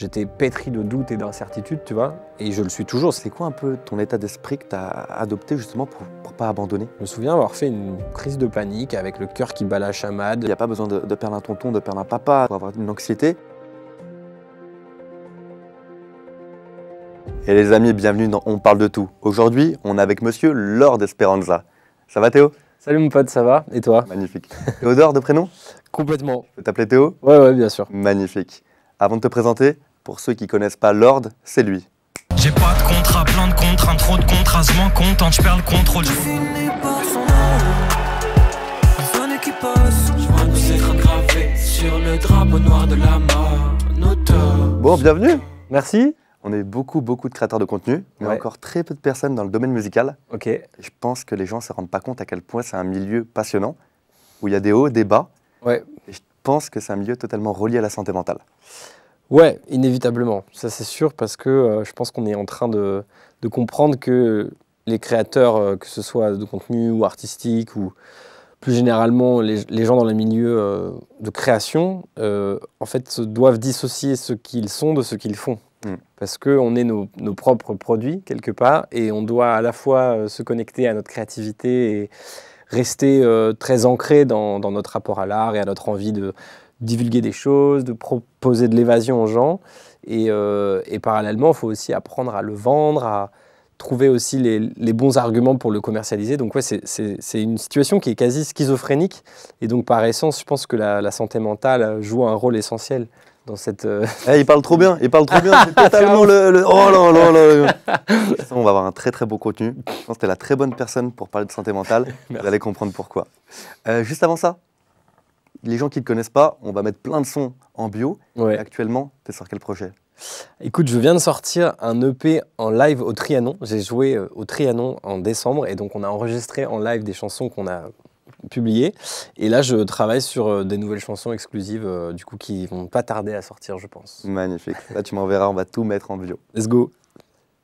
J'étais pétri de doutes et d'incertitudes, tu vois, et je le suis toujours. C'est quoi un peu ton état d'esprit que tu as adopté justement pour, ne pas abandonner Je me souviens avoir fait une crise de panique avec le cœur qui bat la chamade. Il n'y a pas besoin de, perdre un tonton, de perdre un papa pour avoir une anxiété. Et les amis, bienvenue dans On parle de tout. Aujourd'hui, on est avec monsieur Lord Esperanza. Ça va Théo Salut mon pote, ça va Et toi Magnifique. Théodore de prénom Complètement. Tu peux t'appeler Théo Ouais, ouais, bien sûr. Magnifique. Avant de te présenter, pour ceux qui connaissent pas Lord, c'est lui. J'ai pas de contrat, plein de trop de je hein, je perds le contrôle. Bon, bienvenue, merci. On est beaucoup, beaucoup de créateurs de contenu, mais encore très peu de personnes dans le domaine musical. Ok. Je pense que les gens ne se rendent pas compte à quel point c'est un milieu passionnant, où il y a des hauts, des bas. Ouais. je pense que c'est un milieu totalement relié à la santé mentale. Ouais, inévitablement, ça c'est sûr, parce que euh, je pense qu'on est en train de, comprendre que les créateurs, euh, que ce soit de contenu ou artistique, ou plus généralement les, gens dans le milieu euh, de création, en fait, doivent dissocier ce qu'ils sont de ce qu'ils font. Hmm. Parce qu'on est nos, propres produits, quelque part, et on doit à la fois se connecter à notre créativité et rester très ancré dans notre rapport à l'art et à notre envie de divulguer des choses, de proposer de l'évasion aux gens. Et, euh, parallèlement, il faut aussi apprendre à le vendre, à trouver aussi les, bons arguments pour le commercialiser. Donc ouais, c'est une situation qui est quasi schizophrénique. Et donc par essence, je pense que la, santé mentale euh, joue un rôle essentiel dans cette... Euh, eh, il parle trop bien, il parle trop bien. C'est totalement le, Oh là là là On va avoir un très très beau contenu. Je pense que tu es la très bonne personne pour parler de santé mentale. Vous allez comprendre pourquoi. juste avant ça, les gens qui ne connaissent pas, on va mettre plein de sons en bio. Actuellement, tu es sur quel projet Écoute, je viens de sortir un EP en live au Trianon. J'ai joué euh, au Trianon en décembre et donc on a enregistré en live des chansons qu'on a publiées. Et là, je travaille sur euh, des nouvelles chansons exclusives euh, du coup qui vont pas tarder à sortir, je pense. Magnifique. Là, tu m'enverras, on va tout mettre en bio. Let's go.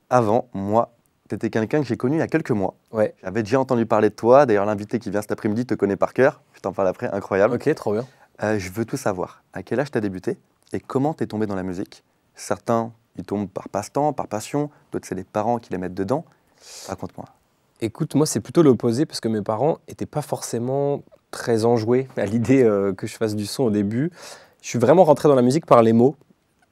Avant, moi, tu étais quelqu'un que j'ai connu il y a quelques mois. Ouais. J'avais déjà entendu parler de toi. D'ailleurs, l'invité qui vient cet après-midi te connaît par cœur. Je t'en parle après, incroyable. Ok, trop bien. Euh, je veux tout savoir. À quel âge tu as débuté et comment tu es tombé dans la musique Certains, ils tombent par passe-temps, par passion. D'autres, c'est les parents qui les mettent dedans. Raconte-moi. Écoute, moi, c'est plutôt l'opposé parce que mes parents n'étaient pas forcément très enjoués à l'idée euh, que je fasse du son au début. Je suis vraiment rentré dans la musique par les mots.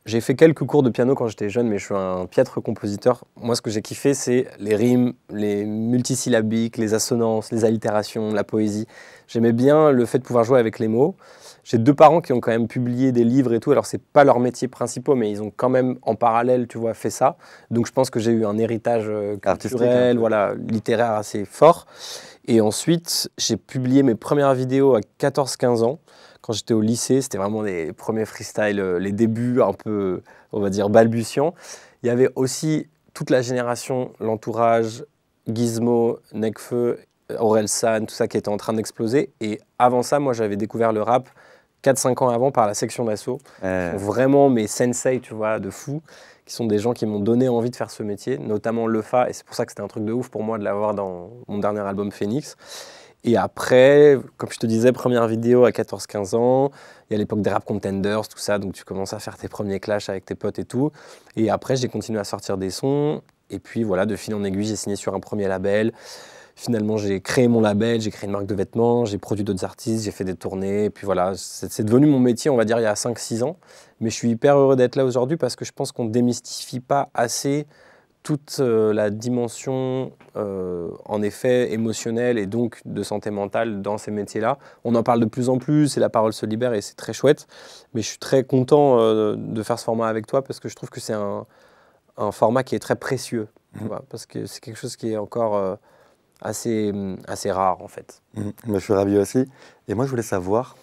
J'ai fait quelques cours de piano quand j'étais jeune, mais je suis un piètre compositeur. Moi, ce que j'ai kiffé, c'est les rimes, les multisyllabiques, les assonances, les allitérations, la poésie. J'aimais bien le fait de pouvoir jouer avec les mots. J'ai deux parents qui ont quand même publié des livres et tout. Alors, c'est pas leur métier principal, mais ils ont quand même, en parallèle, tu vois, fait ça. Donc, je pense que j'ai eu un héritage euh, hein. culturel, voilà, littéraire assez fort. Et ensuite, j'ai publié mes premières vidéos à 14-15 ans quand j'étais au lycée, c'était vraiment les premiers freestyles, euh, les débuts un peu, on va dire, balbutiants. Il y avait aussi toute la génération, l'entourage, Gizmo, Necfeu, Aurel San, tout ça qui était en train d'exploser. Et avant ça, moi, j'avais découvert le rap 4-5 ans avant par la section d'assaut. Euh. Vraiment mes sensei, tu vois, de fou, qui sont des gens qui m'ont donné envie de faire ce métier, notamment Lefa. Et c'est pour ça que c'était un truc de ouf pour moi de l'avoir dans mon dernier album Phoenix. Et après, comme je te disais, première vidéo à 14-15 ans, il y a l'époque des rap contenders, tout ça, donc tu commences à faire tes premiers clashs avec tes potes et tout. Et après, j'ai continué à sortir des sons. Et puis voilà, de fil en aiguille, j'ai signé sur un premier label. Finalement, j'ai créé mon label, j'ai créé une marque de vêtements, j'ai produit d'autres artistes, j'ai fait des tournées. Et puis voilà, c'est devenu mon métier, on va dire, il y a 5-6 ans. Mais je suis hyper heureux d'être là aujourd'hui parce que je pense qu'on ne démystifie pas assez toute euh, la dimension, euh, en effet, émotionnelle et donc de santé mentale dans ces métiers-là. On en parle de plus en plus et la parole se libère et c'est très chouette. Mais je suis très content euh, de faire ce format avec toi parce que je trouve que c'est un, format qui est très précieux. Mhm. parce que c'est quelque chose qui est encore assez, mm, assez rare en fait. Mais mhm. je suis ravi aussi. Et moi, je voulais savoir,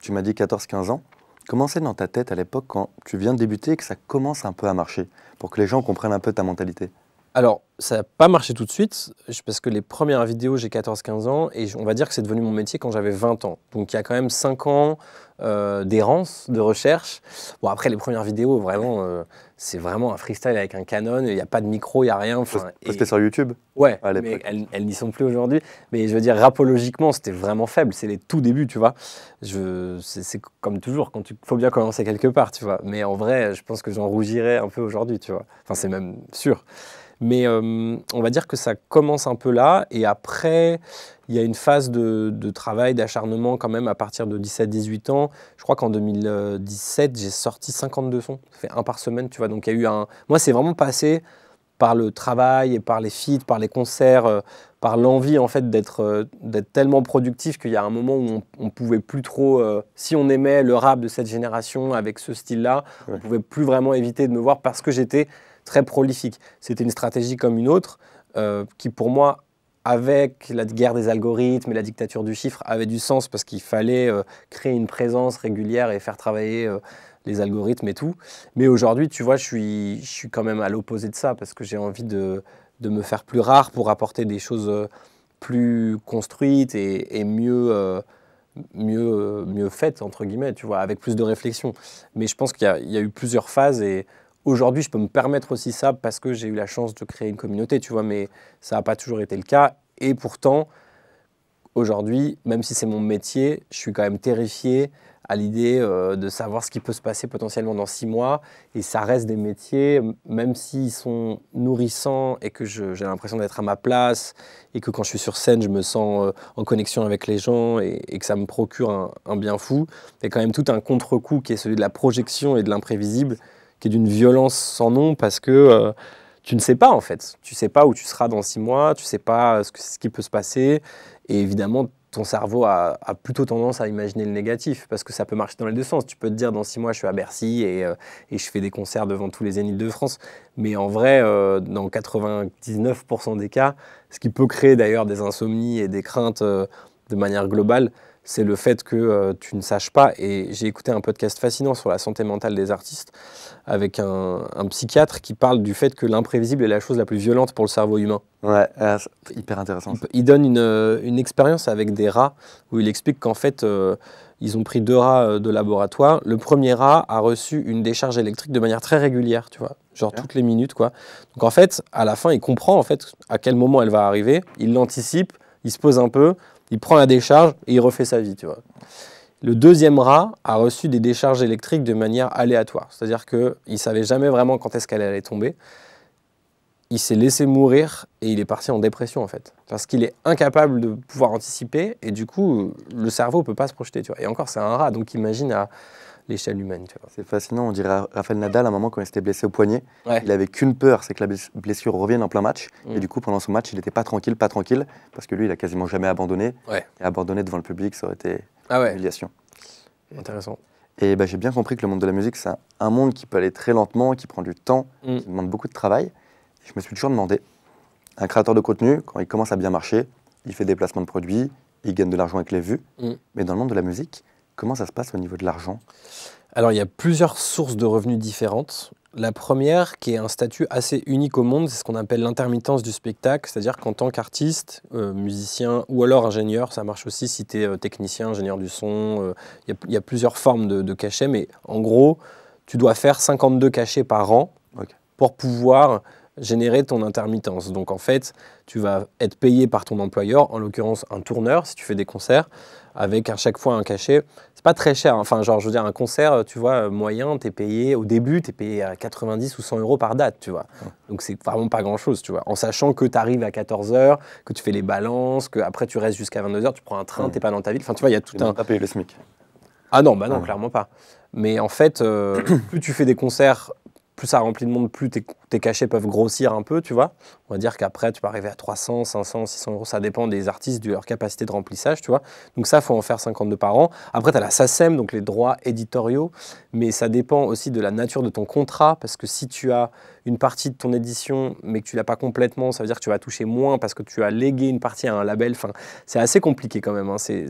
tu m'as dit 14-15 ans. Comment c'est dans ta tête à l'époque quand tu viens de débuter et que ça commence un peu à marcher pour que les gens comprennent un peu ta mentalité alors, ça n'a pas marché tout de suite, parce que les premières vidéos, j'ai 14-15 ans, et on va dire que c'est devenu mon métier quand j'avais 20 ans. Donc il y a quand même 5 ans euh, d'errance, de recherche. Bon, après, les premières vidéos, vraiment, euh, c'est vraiment un freestyle avec un Canon, il n'y a pas de micro, il n'y a rien. C'était sur YouTube Ouais, mais elles, n'y sont plus aujourd'hui. Mais je veux dire, rapologiquement, c'était vraiment faible. C'est les tout débuts, tu vois. Je... C'est comme toujours, quand tu... faut bien commencer quelque part, tu vois. Mais en vrai, je pense que j'en rougirais un peu aujourd'hui, tu vois. Enfin, c'est même sûr. Mais euh, on va dire que ça commence un peu là, et après, il y a une phase de, travail, d'acharnement quand même à partir de 17-18 ans. Je crois qu'en 2017, j'ai sorti 52 sons, ça fait un par semaine, tu vois. Donc il y a eu un... Moi, c'est vraiment passé par le travail et par les feats, par les concerts, euh, par l'envie en fait euh, d'être tellement productif qu'il y a un moment où on, ne pouvait plus trop, si on aimait le rap de cette génération avec ce style-là, on ne on pouvait plus vraiment éviter de me voir parce que j'étais très prolifique. C'était une stratégie comme une autre euh, qui, pour moi, avec la guerre des algorithmes et la dictature du chiffre, avait du sens parce qu'il fallait euh, créer une présence régulière et faire travailler euh, les algorithmes et tout. Mais aujourd'hui, tu vois, je suis, je suis quand même à l'opposé de ça parce que j'ai envie de, de, me faire plus rare pour apporter des choses plus construites et, mieux, mieux, mieux faites, entre guillemets, tu vois, avec plus de réflexion. Mais je pense qu'il y, y, a eu plusieurs phases et Aujourd'hui, je peux me permettre aussi ça parce que j'ai eu la chance de créer une communauté, tu vois, mais ça n'a pas toujours été le cas. Et pourtant, aujourd'hui, même si c'est mon métier, je suis quand même terrifié à l'idée euh, de savoir ce qui peut se passer potentiellement dans six mois. Et ça reste des métiers, même s'ils sont nourrissants et que j'ai l'impression d'être à ma place et que quand je suis sur scène, je me sens euh, en connexion avec les gens et, que ça me procure un, un bien fou. Il y a quand même tout un contre-coup qui est celui de la projection et de l'imprévisible qui est d'une violence sans nom parce que euh, tu ne sais pas en fait. Tu ne sais pas où tu seras dans six mois, tu ne sais pas euh, ce, qui peut se passer. Et évidemment, ton cerveau a, plutôt tendance à imaginer le négatif parce que ça peut marcher dans les deux sens. Tu peux te dire dans six mois, je suis à Bercy et, euh, je fais des concerts devant tous les ennemis de France. Mais en vrai, dans 99% des cas, ce qui peut créer d'ailleurs des insomnies et des craintes de manière globale, c'est le fait que euh, tu ne saches pas. Et j'ai écouté un podcast fascinant sur la santé mentale des artistes avec un, psychiatre qui parle du fait que l'imprévisible est la chose la plus violente pour le cerveau humain. Ouais, ah, hyper intéressant. Il, donne euh, une, expérience avec des rats où il explique qu'en fait, euh, ils ont pris deux rats de laboratoire. Le premier rat a reçu une décharge électrique de manière très régulière, tu vois, genre toutes les minutes, quoi. Donc en fait, à la fin, il comprend en fait à quel moment elle va arriver. Il l'anticipe, il se pose un peu il prend la décharge et il refait sa vie, tu vois. Le deuxième rat a reçu des décharges électriques de manière aléatoire, c'est-à-dire qu'il ne savait jamais vraiment quand est-ce qu'elle allait tomber. Il s'est laissé mourir et il est parti en dépression en fait, parce qu'il est incapable de pouvoir anticiper et du coup le cerveau ne peut pas se projeter. Tu vois. Et encore c'est un rat, donc imagine à l'échelle humaine. C'est fascinant, on dirait Raphaël Nadal à un moment quand il s'était blessé au poignet, il avait qu'une peur, c'est que la blessure revienne en plein match. Mm. Et du coup, pendant son match, il n'était pas tranquille, pas tranquille, parce que lui, il a quasiment jamais abandonné. Et abandonner devant le public, ça aurait été ah une humiliation. Intéressant. Et ben, j'ai bien compris que le monde de la musique, c'est un monde qui peut aller très lentement, qui prend du temps, mm. qui demande beaucoup de travail. je me suis toujours demandé, un créateur de contenu, quand il commence à bien marcher, il fait des placements de produits, il gagne de l'argent avec les vues. Mm. Mais dans le monde de la musique, Comment ça se passe au niveau de l'argent Alors il y a plusieurs sources de revenus différentes. La première, qui est un statut assez unique au monde, c'est ce qu'on appelle l'intermittence du spectacle, c'est-à-dire qu'en tant qu'artiste, euh, musicien ou alors ingénieur, ça marche aussi si tu es euh, technicien, ingénieur du son, euh, il y, a plusieurs formes de, cachets, mais en gros, tu dois faire 52 cachets par an pour pouvoir générer ton intermittence. Donc en fait, tu vas être payé par ton employeur, en l'occurrence un tourneur si tu fais des concerts, avec à chaque fois un cachet. C'est pas très cher, hein. enfin genre je veux dire un concert, tu vois, euh, moyen, tu es payé, au début tu es payé à 90 ou 100 euros par date, tu vois. Donc c'est vraiment pas grand chose, tu vois. En sachant que tu arrives à 14h, que tu fais les balances, que après tu restes jusqu'à 22 heures tu prends un train, t'es pas dans ta ville, enfin tu vois, il y a tout un... Pas payé le SMIC. Ah non, bah non, clairement pas. Mais en fait, euh, plus tu fais des concerts, plus ça remplit le monde, plus tes, cachets peuvent grossir un peu, tu vois. On va dire qu'après, tu vas arriver à 300, 500, 600 euros, ça dépend des artistes, de leur capacité de remplissage, tu vois. Donc ça, faut en faire 52 par an. Après, tu as la SACEM, donc les droits éditoriaux, mais ça dépend aussi de la nature de ton contrat, parce que si tu as une partie de ton édition, mais que tu l'as pas complètement, ça veut dire que tu vas toucher moins parce que tu as légué une partie à un label. Enfin, c'est assez compliqué quand même, hein. c'est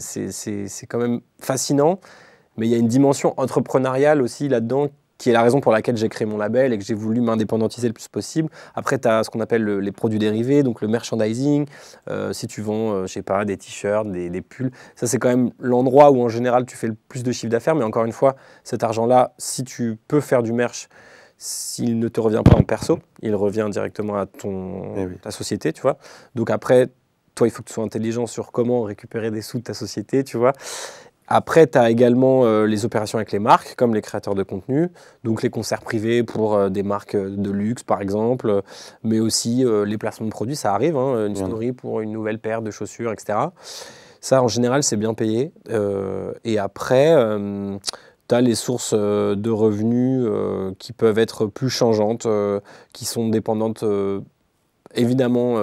quand même fascinant, mais il y a une dimension entrepreneuriale aussi là-dedans qui est la raison pour laquelle j'ai créé mon label et que j'ai voulu m'indépendantiser le plus possible. Après, tu as ce qu'on appelle les produits dérivés, donc le merchandising. Euh, si tu vends, je euh, je sais pas, des t-shirts, des, pulls, ça c'est quand même l'endroit où en général tu fais le plus de chiffre d'affaires. Mais encore une fois, cet argent-là, si tu peux faire du merch, s'il ne te revient pas en perso, il revient directement à ton, eh ta société, tu vois. Donc après, toi, il faut que tu sois intelligent sur comment récupérer des sous de ta société, tu vois. Après, tu as également euh, les opérations avec les marques, comme les créateurs de contenu, donc les concerts privés pour euh, des marques euh, de luxe, par exemple, mais aussi les placements de produits, ça arrive, hein, une story pour une nouvelle paire de chaussures, etc. Ça, en général, c'est bien payé. et après, tu as les sources de revenus qui peuvent être plus changeantes, qui sont dépendantes évidemment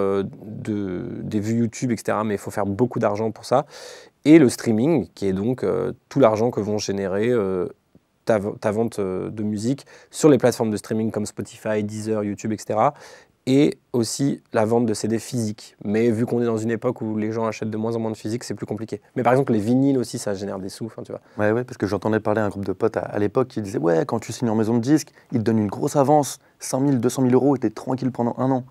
des vues YouTube, etc. Mais il faut faire beaucoup d'argent pour ça et le streaming, qui est donc euh, tout l'argent que vont générer euh, ta, vente euh, de musique sur les plateformes de streaming comme Spotify, Deezer, YouTube, etc. Et aussi la vente de CD physiques. Mais vu qu'on est dans une époque où les gens achètent de moins en moins de physique, c'est plus compliqué. Mais par exemple, les vinyles aussi, ça génère des sous. Hein, tu vois. Ouais, ouais, parce que j'entendais parler à un groupe de potes à, l'époque qui disait Ouais, quand tu signes en maison de disque, ils te donnent une grosse avance, 100 000, 200 000 euros, et t'es tranquille pendant un an.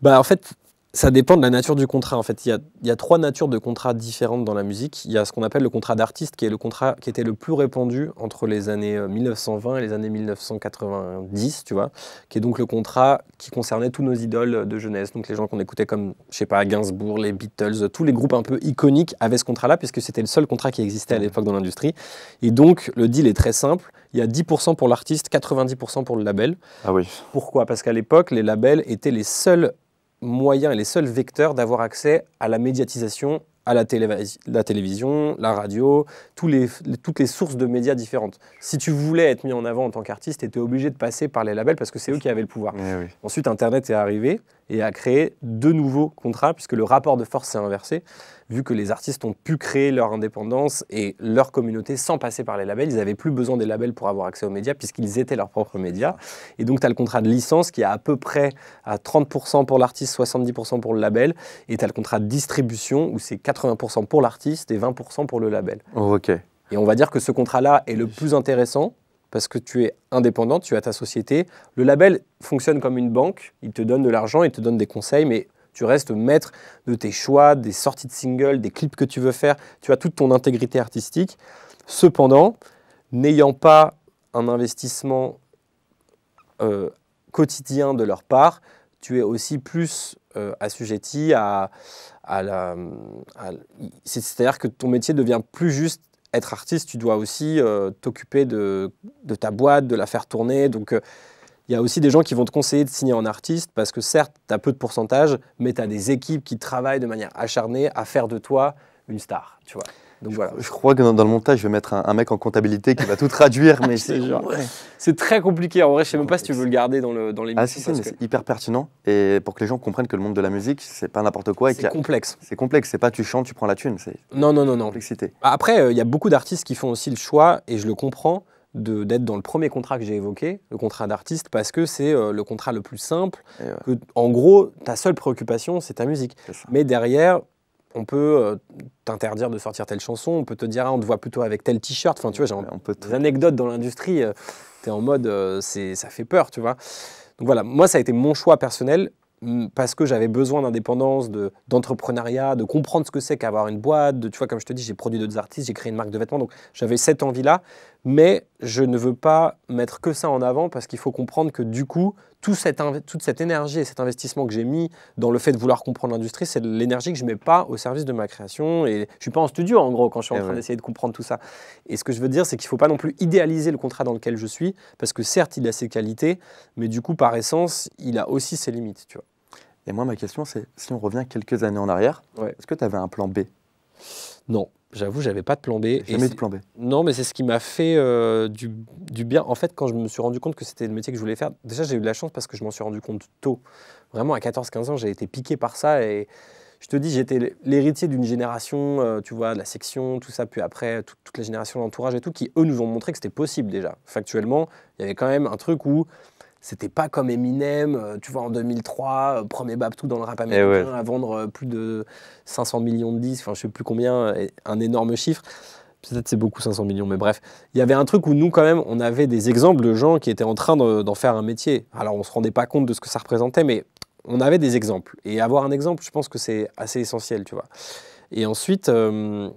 Bah, en fait, ça dépend de la nature du contrat. En fait, il y, a, trois natures de contrats différentes dans la musique. Il y a ce qu'on appelle le contrat d'artiste, qui est le contrat qui était le plus répandu entre les années 1920 euh, et les années 1990, tu vois, qui est donc le contrat qui concernait tous nos idoles de jeunesse, donc les gens qu'on écoutait comme, je sais pas, Gainsbourg, les Beatles, tous les groupes un peu iconiques avaient ce contrat-là, puisque c'était le seul contrat qui existait à l'époque dans l'industrie. Et donc, le deal est très simple. Il y a 10% pour l'artiste, 90% pour le label. Ah oui. Pourquoi Parce qu'à l'époque, les labels étaient les seuls moyens et les seuls vecteurs d'avoir accès à la médiatisation, à la, télévision, la radio, toutes les sources de médias différentes. Si tu voulais être mis en avant en tant qu'artiste, tu étais obligé de passer par les labels parce que c'est eux qui avaient le pouvoir. Eh Ensuite, Internet est arrivé et a créé de nouveaux contrats puisque le rapport de force s'est inversé vu que les artistes ont pu créer leur indépendance et leur communauté sans passer par les labels. Ils n'avaient plus besoin des labels pour avoir accès aux médias, puisqu'ils étaient leurs propres médias. Et donc, tu as le contrat de licence qui est à peu près à 30% pour l'artiste, 70% pour le label. Et tu as le contrat de distribution où c'est 80% pour l'artiste et 20% pour le label. Oh, ok. Et on va dire que ce contrat-là est le plus intéressant parce que tu es indépendant, tu as ta société. Le label fonctionne comme une banque, il te donne de l'argent, il te donne des conseils, mais tu restes maître de tes choix, des sorties de singles, des clips que tu veux faire. Tu as toute ton intégrité artistique. Cependant, n'ayant pas un investissement euh, quotidien de leur part, tu es aussi plus euh, assujetti à, la... C'est-à-dire que ton métier devient plus juste être artiste, tu dois aussi euh, t'occuper de, de, ta boîte, de la faire tourner. Donc, il y a aussi des gens qui vont te conseiller de signer en artiste parce que certes, tu as peu de pourcentage, mais tu as des équipes qui travaillent de manière acharnée à faire de toi une star, tu vois. Donc je, voilà. Je crois que dans, le montage, je vais mettre un, mec en comptabilité qui va tout traduire, mais c'est C'est très compliqué. En vrai, je sais même pas si tu veux le garder dans le dans Ah c'est hyper pertinent et pour que les gens comprennent que le monde de la musique, c'est pas n'importe quoi. C'est complexe. C'est complexe. C'est pas tu chantes, tu prends la thune. Non, non, non, non. Complexité. Après, euh, il y a beaucoup d'artistes qui font aussi le choix et je le comprends d'être dans le premier contrat que j'ai évoqué, le contrat d'artiste, parce que c'est euh, le contrat le plus simple. Que, en gros, ta seule préoccupation, c'est ta musique. Mais derrière, on peut euh, t'interdire de sortir telle chanson, on peut te dire, ah, on te voit plutôt avec tel t-shirt. Enfin, tu vois, j'ai des anecdotes dans l'industrie. Euh, tu es en mode, ça fait peur, tu vois. Donc voilà, moi, ça a été mon choix personnel parce que j'avais besoin d'indépendance, d'entrepreneuriat, de, comprendre ce que c'est qu'avoir une boîte, tu vois, comme je te dis, j'ai produit d'autres artistes, j'ai créé une marque de vêtements, donc j'avais cette envie-là. Mais je ne veux pas mettre que ça en avant parce qu'il faut comprendre que du coup, toute cette énergie et cet investissement que j'ai mis dans le fait de vouloir comprendre l'industrie, c'est l'énergie que je ne mets pas au service de ma création. Et je ne suis pas en studio en gros quand je suis en eh train d'essayer de comprendre tout ça. Et ce que je veux dire, c'est qu'il ne faut pas non plus idéaliser le contrat dans lequel je suis parce que certes, il a ses qualités, mais du coup, par essence, il a aussi ses limites. Tu vois. Et moi, ma question, c'est si on revient quelques années en arrière, est-ce que tu avais un plan B Non. J'avoue, j'avais pas de plan B. Jamais de plan B. Non, mais c'est ce qui m'a fait euh, du, bien. En fait, quand je me suis rendu compte que c'était le métier que je voulais faire, déjà j'ai eu de la chance parce que je m'en suis rendu compte tôt. Vraiment, à 14-15 ans, j'ai été piqué par ça et je te dis, j'étais l'héritier d'une génération, euh, tu vois, de la section, tout ça, puis après toute, la génération et tout, qui eux nous ont montré que c'était possible déjà. Factuellement, il y avait quand même un truc où c'était pas comme Eminem, euh, tu vois, en 2003, euh, premier Babtou dans le rap eh américain, à vendre euh, plus de 500 millions de disques, enfin je sais plus combien, un énorme chiffre. Peut-être c'est beaucoup 500 millions, mais bref. Il y avait un truc où nous, quand même, on avait des exemples de gens qui étaient en train d'en faire un métier. Alors on se rendait pas compte de ce que ça représentait, mais on avait des exemples. Et avoir un exemple, je pense que c'est assez essentiel, tu vois. Et ensuite, je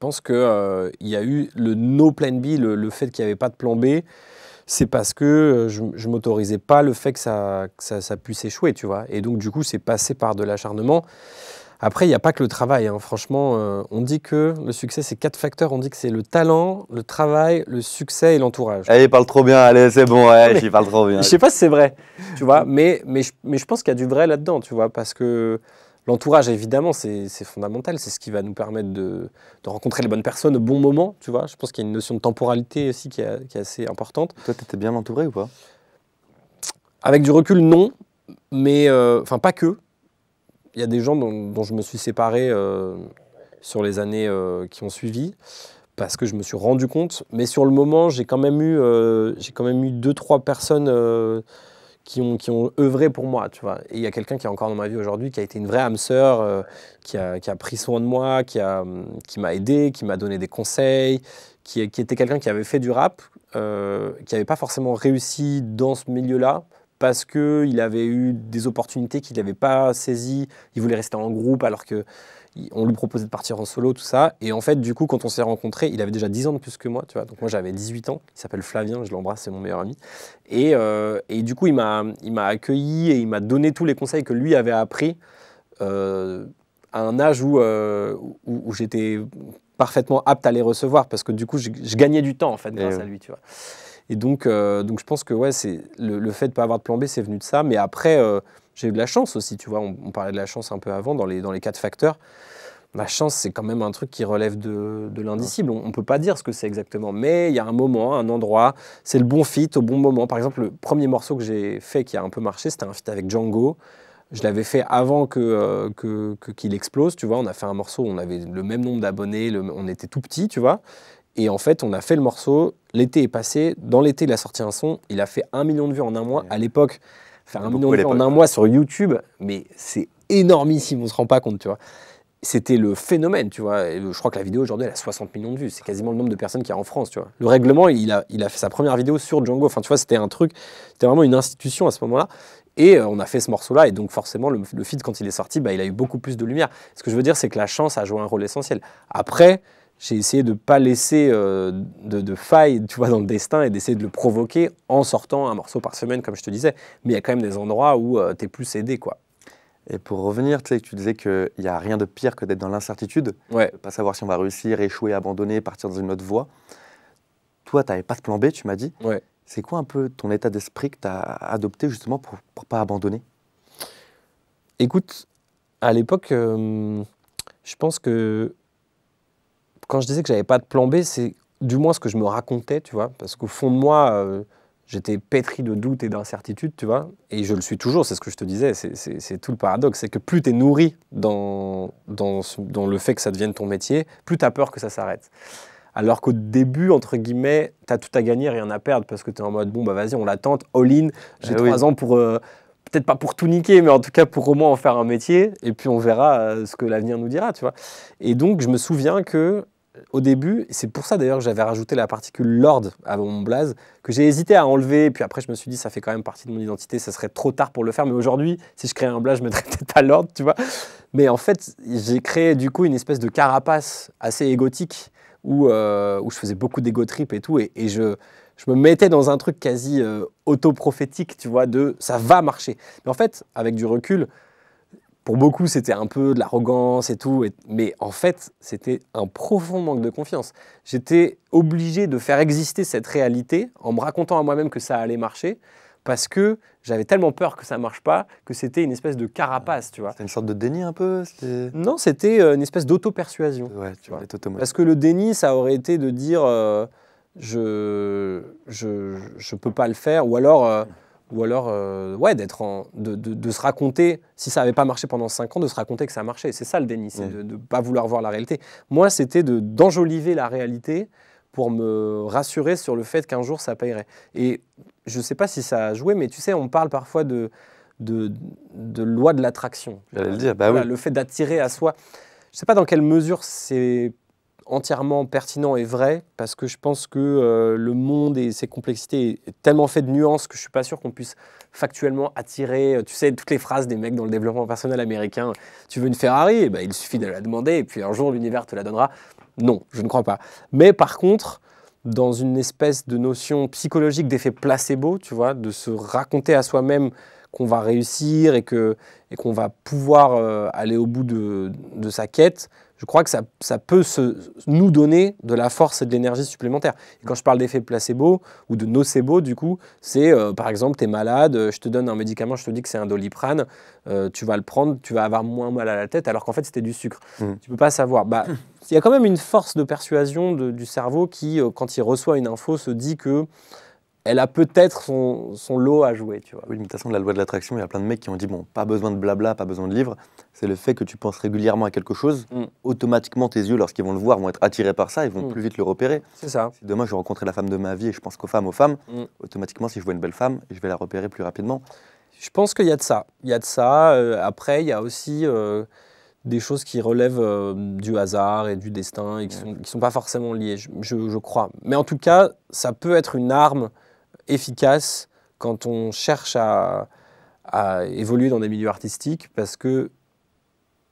pense qu'il il y a eu le no plan B, le, le fait qu'il n'y avait pas de plan B c'est parce que euh, je, je m'autorisais pas le fait que ça, ça, puisse échouer, tu vois. Et donc, du coup, c'est passé par de l'acharnement. Après, il n'y a pas que le travail. Hein. Franchement, euh, on dit que le succès, c'est quatre facteurs. On dit que c'est le talent, le travail, le succès et l'entourage. Eh, il parle trop bien. Allez, c'est bon. Il parle trop bien. Je sais pas si c'est vrai, tu vois. Mais, mais, mais je pense qu'il y a du vrai là-dedans, tu vois. Parce que L'entourage, évidemment, c'est fondamental. C'est ce qui va nous permettre de, rencontrer les bonnes personnes au bon moment, tu vois. Je pense qu'il y a une notion de temporalité aussi qui, est assez importante. Toi, étais bien entouré ou pas Avec du recul, non. Mais, euh, enfin, pas que. Il y a des gens dont, je me suis séparé euh, sur les années euh, qui ont suivi parce que je me suis rendu compte. Mais sur le moment, j'ai quand même eu, j'ai quand même eu deux, trois personnes qui ont, qui ont œuvré pour moi, tu vois. il y a quelqu'un qui est encore dans ma vie aujourd'hui, qui a été une vraie âme sœur, euh, qui, a, pris soin de moi, qui, hum, qui m'a aidé, qui m'a donné des conseils, qui, était quelqu'un qui avait fait du rap, euh, qui n'avait pas forcément réussi dans ce milieu-là, parce qu'il avait eu des opportunités qu'il n'avait pas saisies, il voulait rester en groupe alors que on lui proposait de partir en solo, tout ça. Et en fait, du coup, quand on s'est rencontrés, il avait déjà 10 ans de plus que moi, tu vois. Donc moi, j'avais 18 ans. Il s'appelle Flavien, je l'embrasse, c'est mon meilleur ami. Et, euh, du coup, il m'a accueilli et il m'a donné tous les conseils que lui avait appris euh, à un âge euh, où, où, j'étais parfaitement apte à les recevoir parce que du coup, je, gagnais du temps, en fait, eh grâce à lui, tu vois. Et donc, donc je pense que ouais, c'est le fait de ne pas avoir de plan B, c'est venu de ça. Mais après j'ai eu de la chance aussi, tu vois. On, parlait de la chance un peu avant dans les, dans les quatre facteurs. La chance, c'est quand même un truc qui relève de, de l'indicible. On ne peut pas dire ce que c'est exactement, mais il y a un moment, un endroit, c'est le bon fit au bon moment. Par exemple, le premier morceau que j'ai fait qui a un peu marché, c'était un fit avec Django. Je l'avais fait avant que, euh, que, qu'il explose, tu vois. On a fait un morceau, on avait le même nombre d'abonnés, on était tout petit, tu vois. Et en fait, on a fait le morceau, l'été est passé, dans l'été, il a sorti un son, il a fait un million de vues en un mois. À l'époque, faire un million de vues en un mois sur YouTube, mais c'est énormissime, on se rend pas compte, tu vois. C'était le phénomène, tu vois. je crois que la vidéo aujourd'hui, elle a 60 millions de vues. C'est quasiment le nombre de personnes qu'il y a en France, tu vois. Le règlement, il a, il a fait sa première vidéo sur Django. Enfin, tu vois, c'était un truc, c'était vraiment une institution à ce moment-là. Et euh, on a fait ce morceau-là, et donc forcément, le, le feed, quand il est sorti, bah, il a eu beaucoup plus de lumière. Ce que je veux dire, c'est que la chance a joué un rôle essentiel. Après, j'ai essayé de ne pas laisser euh, de, de, faille tu vois, dans le destin et d'essayer de le provoquer en sortant un morceau par semaine, comme je te disais. Mais il y a quand même des endroits où euh, tu es plus aidé. quoi. Et pour revenir, tu disais qu'il n'y a rien de pire que d'être dans l'incertitude, ouais. pas savoir si on va réussir, échouer, abandonner, partir dans une autre voie. Toi, tu n'avais pas de plan B, tu m'as dit. Ouais. C'est quoi un peu ton état d'esprit que tu as adopté justement pour ne pas abandonner Écoute, à l'époque, euh, je pense que quand je disais que j'avais pas de plan B, c'est du moins ce que je me racontais, tu vois, parce qu'au fond de moi, euh, j'étais pétri de doutes et d'incertitudes, tu vois, et je le suis toujours, c'est ce que je te disais, c'est tout le paradoxe, c'est que plus tu es nourri dans, dans, le fait que ça devienne ton métier, plus tu as peur que ça s'arrête. Alors qu'au début, entre guillemets, tu as tout à gagner, rien à perdre, parce que tu es en mode, bon, bah vas-y, on l'attente, all-in, j'ai ah trois ans pour... Euh, peut-être pas pour tout niquer, mais en tout cas pour au moins en faire un métier, et puis on verra euh, ce que l'avenir nous dira, tu vois. Et donc je me souviens que au début, c'est pour ça d'ailleurs que j'avais rajouté la particule Lord à mon blaze, que j'ai hésité à enlever, puis après je me suis dit ça fait quand même partie de mon identité, ça serait trop tard pour le faire, mais aujourd'hui, si je crée un blaze, je mettrais peut-être à Lord, tu vois. Mais en fait, j'ai créé du coup une espèce de carapace assez égotique, où, euh, je faisais beaucoup d'égo trip et tout, et, je, me mettais dans un truc quasi auto euh, autoprophétique, tu vois, de ça va marcher. Mais en fait, avec du recul, pour beaucoup, c'était un peu de l'arrogance et tout, mais en fait, c'était un profond manque de confiance. J'étais obligé de faire exister cette réalité en me racontant à moi-même que ça allait marcher, parce que j'avais tellement peur que ça marche pas que c'était une espèce de carapace, tu vois. C'était une sorte de déni un peu Non, c'était euh, une espèce d'auto-persuasion. Ouais, tu vois. Parce que le déni, ça aurait été de dire euh, je, je, je peux pas le faire, ou alors. Euh, ou alors euh, ouais, d'être de, se raconter, si ça n'avait pas marché pendant cinq ans, de se raconter que ça marchait. C'est ça le déni, c'est de ne pas vouloir voir la réalité. Moi, c'était d'enjoliver la réalité pour me rassurer sur le fait qu'un jour ça paierait. Et je ne sais pas si ça a joué, mais tu sais, on parle parfois de, de, loi de l'attraction. J'allais le dire, bah Le fait d'attirer à soi. Je ne sais pas dans quelle mesure c'est entièrement pertinent et vrai, parce que je pense que euh, le monde et ses complexités est tellement fait de nuances que je suis pas sûr qu'on puisse factuellement attirer, euh, tu sais, toutes les phrases des mecs dans le développement personnel américain, tu veux une Ferrari, eh ben, il suffit de la demander, et puis un jour l'univers te la donnera. Non, je ne crois pas. Mais par contre, dans une espèce de notion psychologique d'effet placebo, tu vois, de se raconter à soi-même qu'on va réussir et que et qu'on va pouvoir euh, aller au bout de, de sa quête, je crois que ça, peut nous donner de la force et de l'énergie supplémentaires. Et quand je parle d'effet placebo ou de nocebo, du coup, c'est euh, par exemple, tu es malade, euh, je te donne un médicament, je te dis que c'est un doliprane, euh, tu vas le prendre, tu vas avoir moins mal à la tête, alors qu'en fait, c'était du sucre. Tu mmh. Tu peux pas savoir. Bah, il y a quand même une force de persuasion du cerveau qui, quand il reçoit une info, se dit que elle a peut-être son, lot à jouer, tu vois. Oui, mais de toute façon, la loi de l'attraction, il y a plein de mecs qui ont dit, bon, pas besoin de blabla, pas besoin de livres. C'est le fait que tu penses régulièrement à quelque chose, mm. automatiquement tes yeux, lorsqu'ils vont le voir, vont être attirés par ça, ils vont mm. plus vite le repérer. C'est ça. Si demain je rencontrer la femme de ma vie et je pense qu'aux femmes, aux femmes, mm. automatiquement, si je vois une belle femme, je vais la repérer plus rapidement. Je pense qu'il y a de ça. Il y a de ça. Euh, après, il y a aussi euh, des choses qui relèvent euh, du hasard et du destin et qui ne sont, pas forcément liées, je crois. Mais en tout cas, ça peut être une arme efficace quand on cherche à, évoluer dans des milieux artistiques parce que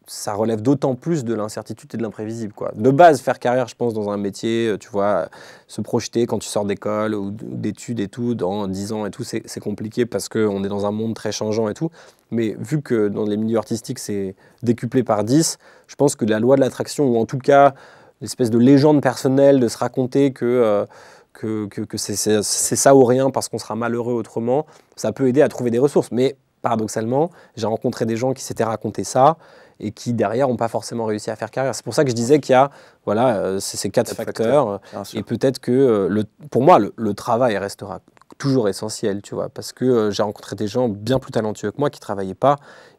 ça relève d'autant plus de l'incertitude et de l'imprévisible. Quoi. De base, faire carrière, je pense, dans un métier, euh, tu vois, se projeter quand tu sors d'école ou d'études et tout, dans 10 ans et tout, c'est, compliqué parce qu'on est dans un monde très changeant et tout. Mais vu que dans les milieux artistiques, c'est décuplé par 10, je pense que la loi de l'attraction, ou en tout cas l'espèce de légende personnelle de se raconter que... Euh, que, c'est ça ou rien parce qu'on sera malheureux autrement, ça peut aider à trouver des ressources. Mais paradoxalement, j'ai rencontré des gens qui s'étaient raconté ça et qui derrière n'ont pas forcément réussi à faire carrière. C'est pour ça que je disais qu'il y a voilà, euh, ces quatre facteurs, et peut-être que euh, pour moi le travail restera toujours essentiel, tu vois, parce que euh, j'ai rencontré des gens bien plus talentueux que moi qui travaillaient pas,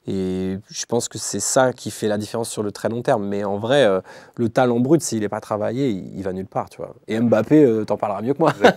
et je pense que c'est ça qui fait la différence sur le très long terme. Mais en vrai, euh, le talent brut, s'il n'est pas travaillé, il, va nulle part, tu vois. Et Mbappé, euh, t'en parlera mieux que moi.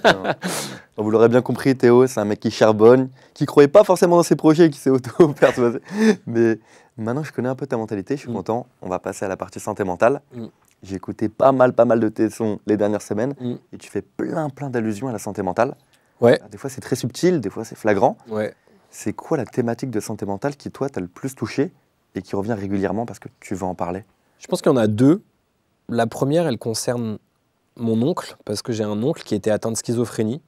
Vous l'aurez bien compris, Théo, c'est un mec qui charbonne, qui croyait pas forcément dans ses projets, qui s'est auto-persuasé. Mais maintenant, je connais un peu ta mentalité, je suis mm. content. On va passer à la partie santé mentale. j'écoutais mm. J'ai écouté pas mal, pas mal de tes sons les dernières semaines, mm. et tu fais plein, plein d'allusions à la santé mentale. Bah, des fois, c'est très subtil, des fois, c'est flagrant. Ouais. C'est quoi la thématique de santé mentale qui, toi, t'as le plus touché et qui revient régulièrement parce que tu vas en parler Je pense qu'il y en a deux. La première, elle concerne mon oncle, parce que j'ai un oncle qui était atteint de schizophrénie.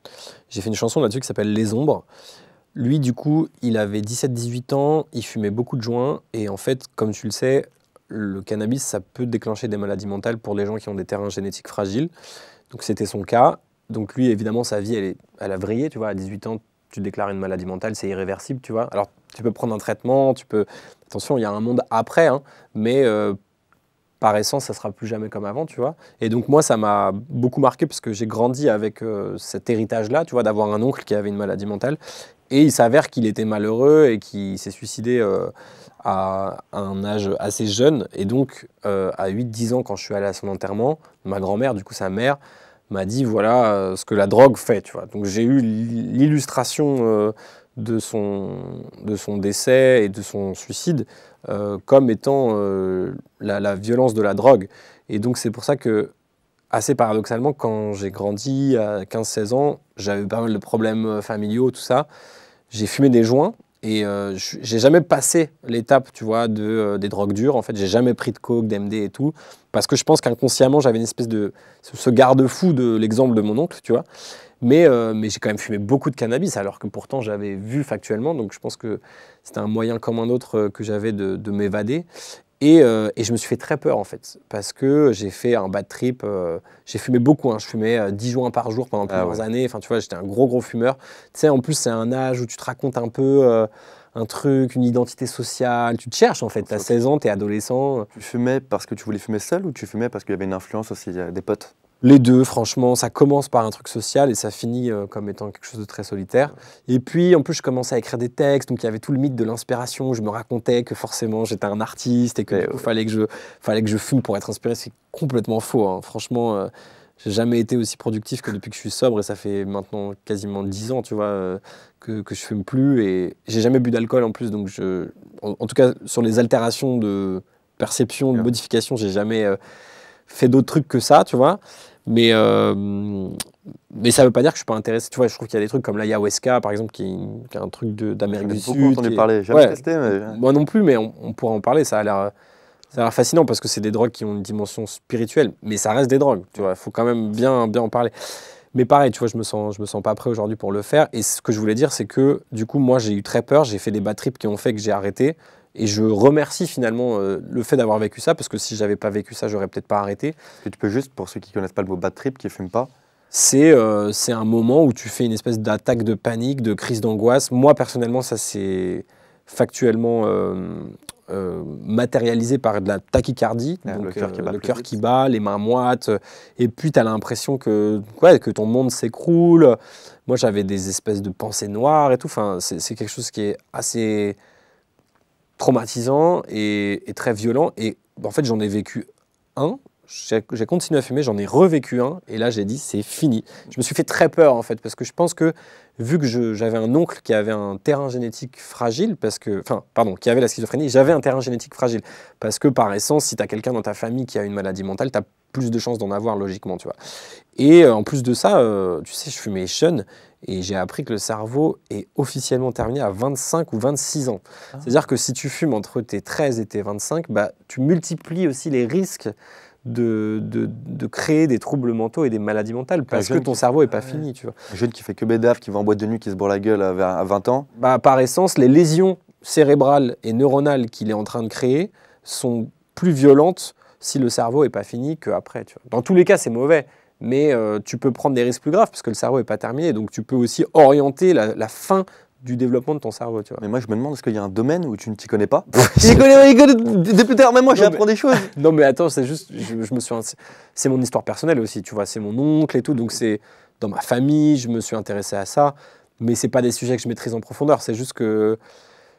J'ai fait une chanson là-dessus qui s'appelle Les Ombres. Lui, du coup, il avait 17-18 ans, il fumait beaucoup de joints, et en fait, comme tu le sais, le cannabis, ça peut déclencher des maladies mentales pour les gens qui ont des terrains génétiques fragiles. Donc c'était son cas, donc lui, évidemment, sa vie, elle, est, elle a vrillé, tu vois, à 18 ans, tu déclares une maladie mentale, c'est irréversible, tu vois. Alors, tu peux prendre un traitement, tu peux... Attention, il y a un monde après, hein, mais euh, par essence, ça sera plus jamais comme avant, tu vois. Et donc moi, ça m'a beaucoup marqué parce que j'ai grandi avec euh, cet héritage-là, tu vois, d'avoir un oncle qui avait une maladie mentale. Et il s'avère qu'il était malheureux et qu'il s'est suicidé euh, à un âge assez jeune. Et donc, à 8-10 ans, quand je suis allé à son enterrement, ma grand-mère, du coup sa mère, m'a dit voilà euh, ce que la drogue fait, tu vois. Donc j'ai eu l'illustration euh, de son, de son décès et de son suicide euh, comme étant la, violence de la drogue. Et donc c'est pour ça que, assez paradoxalement, quand j'ai grandi à 15-16 ans, j'avais pas mal de problèmes familiaux, tout ça. J'ai fumé des joints et j'ai jamais passé l'étape, tu vois, de, des drogues dures. En fait, j'ai jamais pris de coke, d'MD et tout. Parce que je pense qu'inconsciemment, j'avais une espèce de. ce garde-fou de l'exemple de mon oncle, tu vois. Mais, euh, mais j'ai quand même fumé beaucoup de cannabis, alors que pourtant j'avais vu factuellement. Donc je pense que c'était un moyen comme un autre euh, que j'avais de, m'évader. Euh, et, je me suis fait très peur en fait, parce que j'ai fait un bad trip, j'ai fumé beaucoup, hein. je fumais 10 joints par jour pendant ah plusieurs années, enfin tu vois, j'étais un gros gros fumeur. Tu sais, en plus c'est un âge où tu te racontes un peu, un truc, une identité sociale. Tu te cherches en fait. Tu as 16 ans, tu es adolescent. Tu fumais parce que tu voulais fumer seul ou tu fumais parce qu'il y avait une influence aussi des potes les deux, franchement, ça commence par un truc social et ça finit euh, comme étant quelque chose de très solitaire. Et puis, en plus, je commençais à écrire des textes, donc il y avait tout le mythe de l'inspiration. Je me racontais que forcément j'étais un artiste et qu'il eh fallait que je fallait que je fume pour être inspiré. C'est complètement faux, hein. franchement. Euh, j'ai jamais été aussi productif que depuis que je suis sobre et ça fait maintenant quasiment 10 ans, tu vois, euh, que, que je fume plus et j'ai jamais bu d'alcool en plus. Donc, je, en, tout cas, sur les altérations de perception, de modification, j'ai jamais euh, fait d'autres trucs que ça, tu vois. Mais, euh, mais ça veut pas dire que je suis pas intéressé. Tu vois, je trouve qu'il y a des trucs comme l'ayahuasca, par exemple, qui est, un truc d'Amérique du Sud. Beaucoup entendu est... testé. Moi non plus, mais on, on pourra en parler. Ça a l'air ça a l'air fascinant parce que c'est des drogues qui ont une dimension spirituelle, mais ça reste des drogues, tu vois. Il faut quand même bien, bien en parler. Mais pareil, tu vois, je me sens, je me sens pas prêt aujourd'hui pour le faire. Et ce que je voulais dire, c'est que du coup, moi, j'ai eu très peur. J'ai fait des bad trips qui ont fait que j'ai arrêté. Et je remercie finalement euh, le fait d'avoir vécu ça, parce que si j'avais pas vécu ça, j'aurais peut-être pas arrêté. tu peux juste, pour ceux qui connaissent pas le mot bad trip, qui fument pas, c'est euh, c'est un moment où tu fais une espèce d'attaque de panique, de crise d'angoisse. Moi, personnellement, ça c'est factuellement euh, euh, matérialisé par de la tachycardie, ah, le cœur qui, euh, bat, le cœur qui bat les mains moites, euh, et puis tu as l'impression que, que ton monde s'écroule. Moi j'avais des espèces de pensées noires et tout, enfin, c'est quelque chose qui est assez traumatisant et très violent, et en fait j'en ai vécu un, j'ai continué à fumer, j'en ai revécu un, et là j'ai dit c'est fini. Je me suis fait très peur en fait, parce que je pense que vu que j'avais un oncle qui avait un terrain génétique fragile, parce que, enfin, pardon, qui avait la schizophrénie, j'avais un terrain génétique fragile. Parce que par essence, si tu as quelqu'un dans ta famille qui a une maladie mentale, tu as plus de chances d'en avoir logiquement, tu vois. Et euh, en plus de ça, euh, tu sais, je fumais jeune et j'ai appris que le cerveau est officiellement terminé à 25 ou 26 ans. Ah. C'est-à-dire que si tu fumes entre tes 13 et tes 25, bah, tu multiplies aussi les risques de, créer des troubles mentaux et des maladies mentales parce que ton cerveau n'est pas fini. Tu vois. Un jeune qui fait que bédave, qui va en boîte de nuit, qui se bourre la gueule à 20 ans bah, Par essence, les lésions cérébrales et neuronales qu'il est en train de créer sont plus violentes si le cerveau n'est pas fini qu'après. Dans tous les cas, c'est mauvais, mais euh, tu peux prendre des risques plus graves parce que le cerveau n'est pas terminé. Donc tu peux aussi orienter la fin du développement de ton cerveau. Tu vois. Mais moi, je me demande, est-ce qu'il y a un domaine où tu ne t'y connais pas connais, Il connais, depuis tard, même moi, j'apprends des choses. Non, mais attends, c'est juste, je, me suis. C'est mon histoire personnelle aussi, tu vois, c'est mon oncle et tout, donc c'est dans ma famille, je me suis intéressé à ça, mais c'est pas des sujets que je maîtrise en profondeur, c'est juste que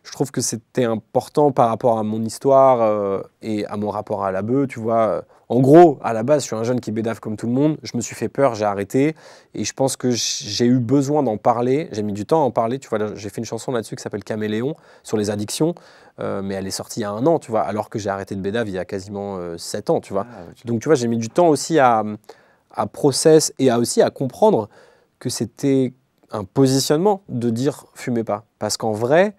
je trouve que c'était important par rapport à mon histoire euh, et à mon rapport à la bœuf, tu vois. Euh, en gros, à la base, je suis un jeune qui bédave comme tout le monde. Je me suis fait peur, j'ai arrêté. Et je pense que j'ai eu besoin d'en parler. J'ai mis du temps à en parler. Tu vois, j'ai fait une chanson là-dessus qui s'appelle Caméléon sur les addictions. Euh, mais elle est sortie il y a un an, tu vois, alors que j'ai arrêté de bédave il y a quasiment euh, sept ans, tu vois. Ah, Donc, tu vois, j'ai mis du temps aussi à, à process et à aussi à comprendre que c'était un positionnement de dire fumez pas. Parce qu'en vrai,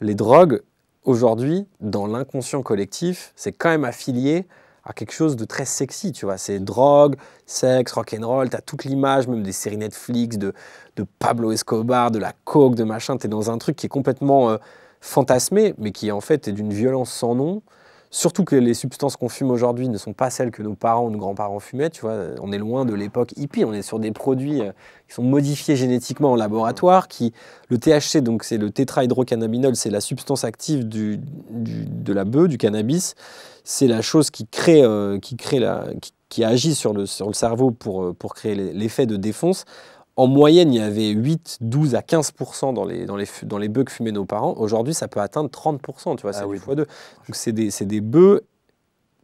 les drogues, aujourd'hui, dans l'inconscient collectif, c'est quand même affilié à quelque chose de très sexy, tu vois. C'est drogue, sexe, rock'n'roll, t'as toute l'image, même des séries Netflix, de, Pablo Escobar, de la coke, de machin. T'es dans un truc qui est complètement euh, fantasmé, mais qui en fait est d'une violence sans nom. Surtout que les substances qu'on fume aujourd'hui ne sont pas celles que nos parents ou nos grands-parents fumaient. Tu vois, on est loin de l'époque hippie. On est sur des produits euh, qui sont modifiés génétiquement en laboratoire. Qui, le THC, donc c'est le tétrahydrocannabinol, c'est la substance active de la bœuf, du cannabis. C'est la chose qui crée, euh, qui crée la, qui, agit sur le, le cerveau pour, euh, pour créer l'effet de défonce en moyenne, il y avait 8, 12 à 15 dans les, dans, les, bœufs que fumaient nos parents. Aujourd'hui, ça peut atteindre 30 tu vois, ah c'est une fois 2. Donc, c'est des, bœufs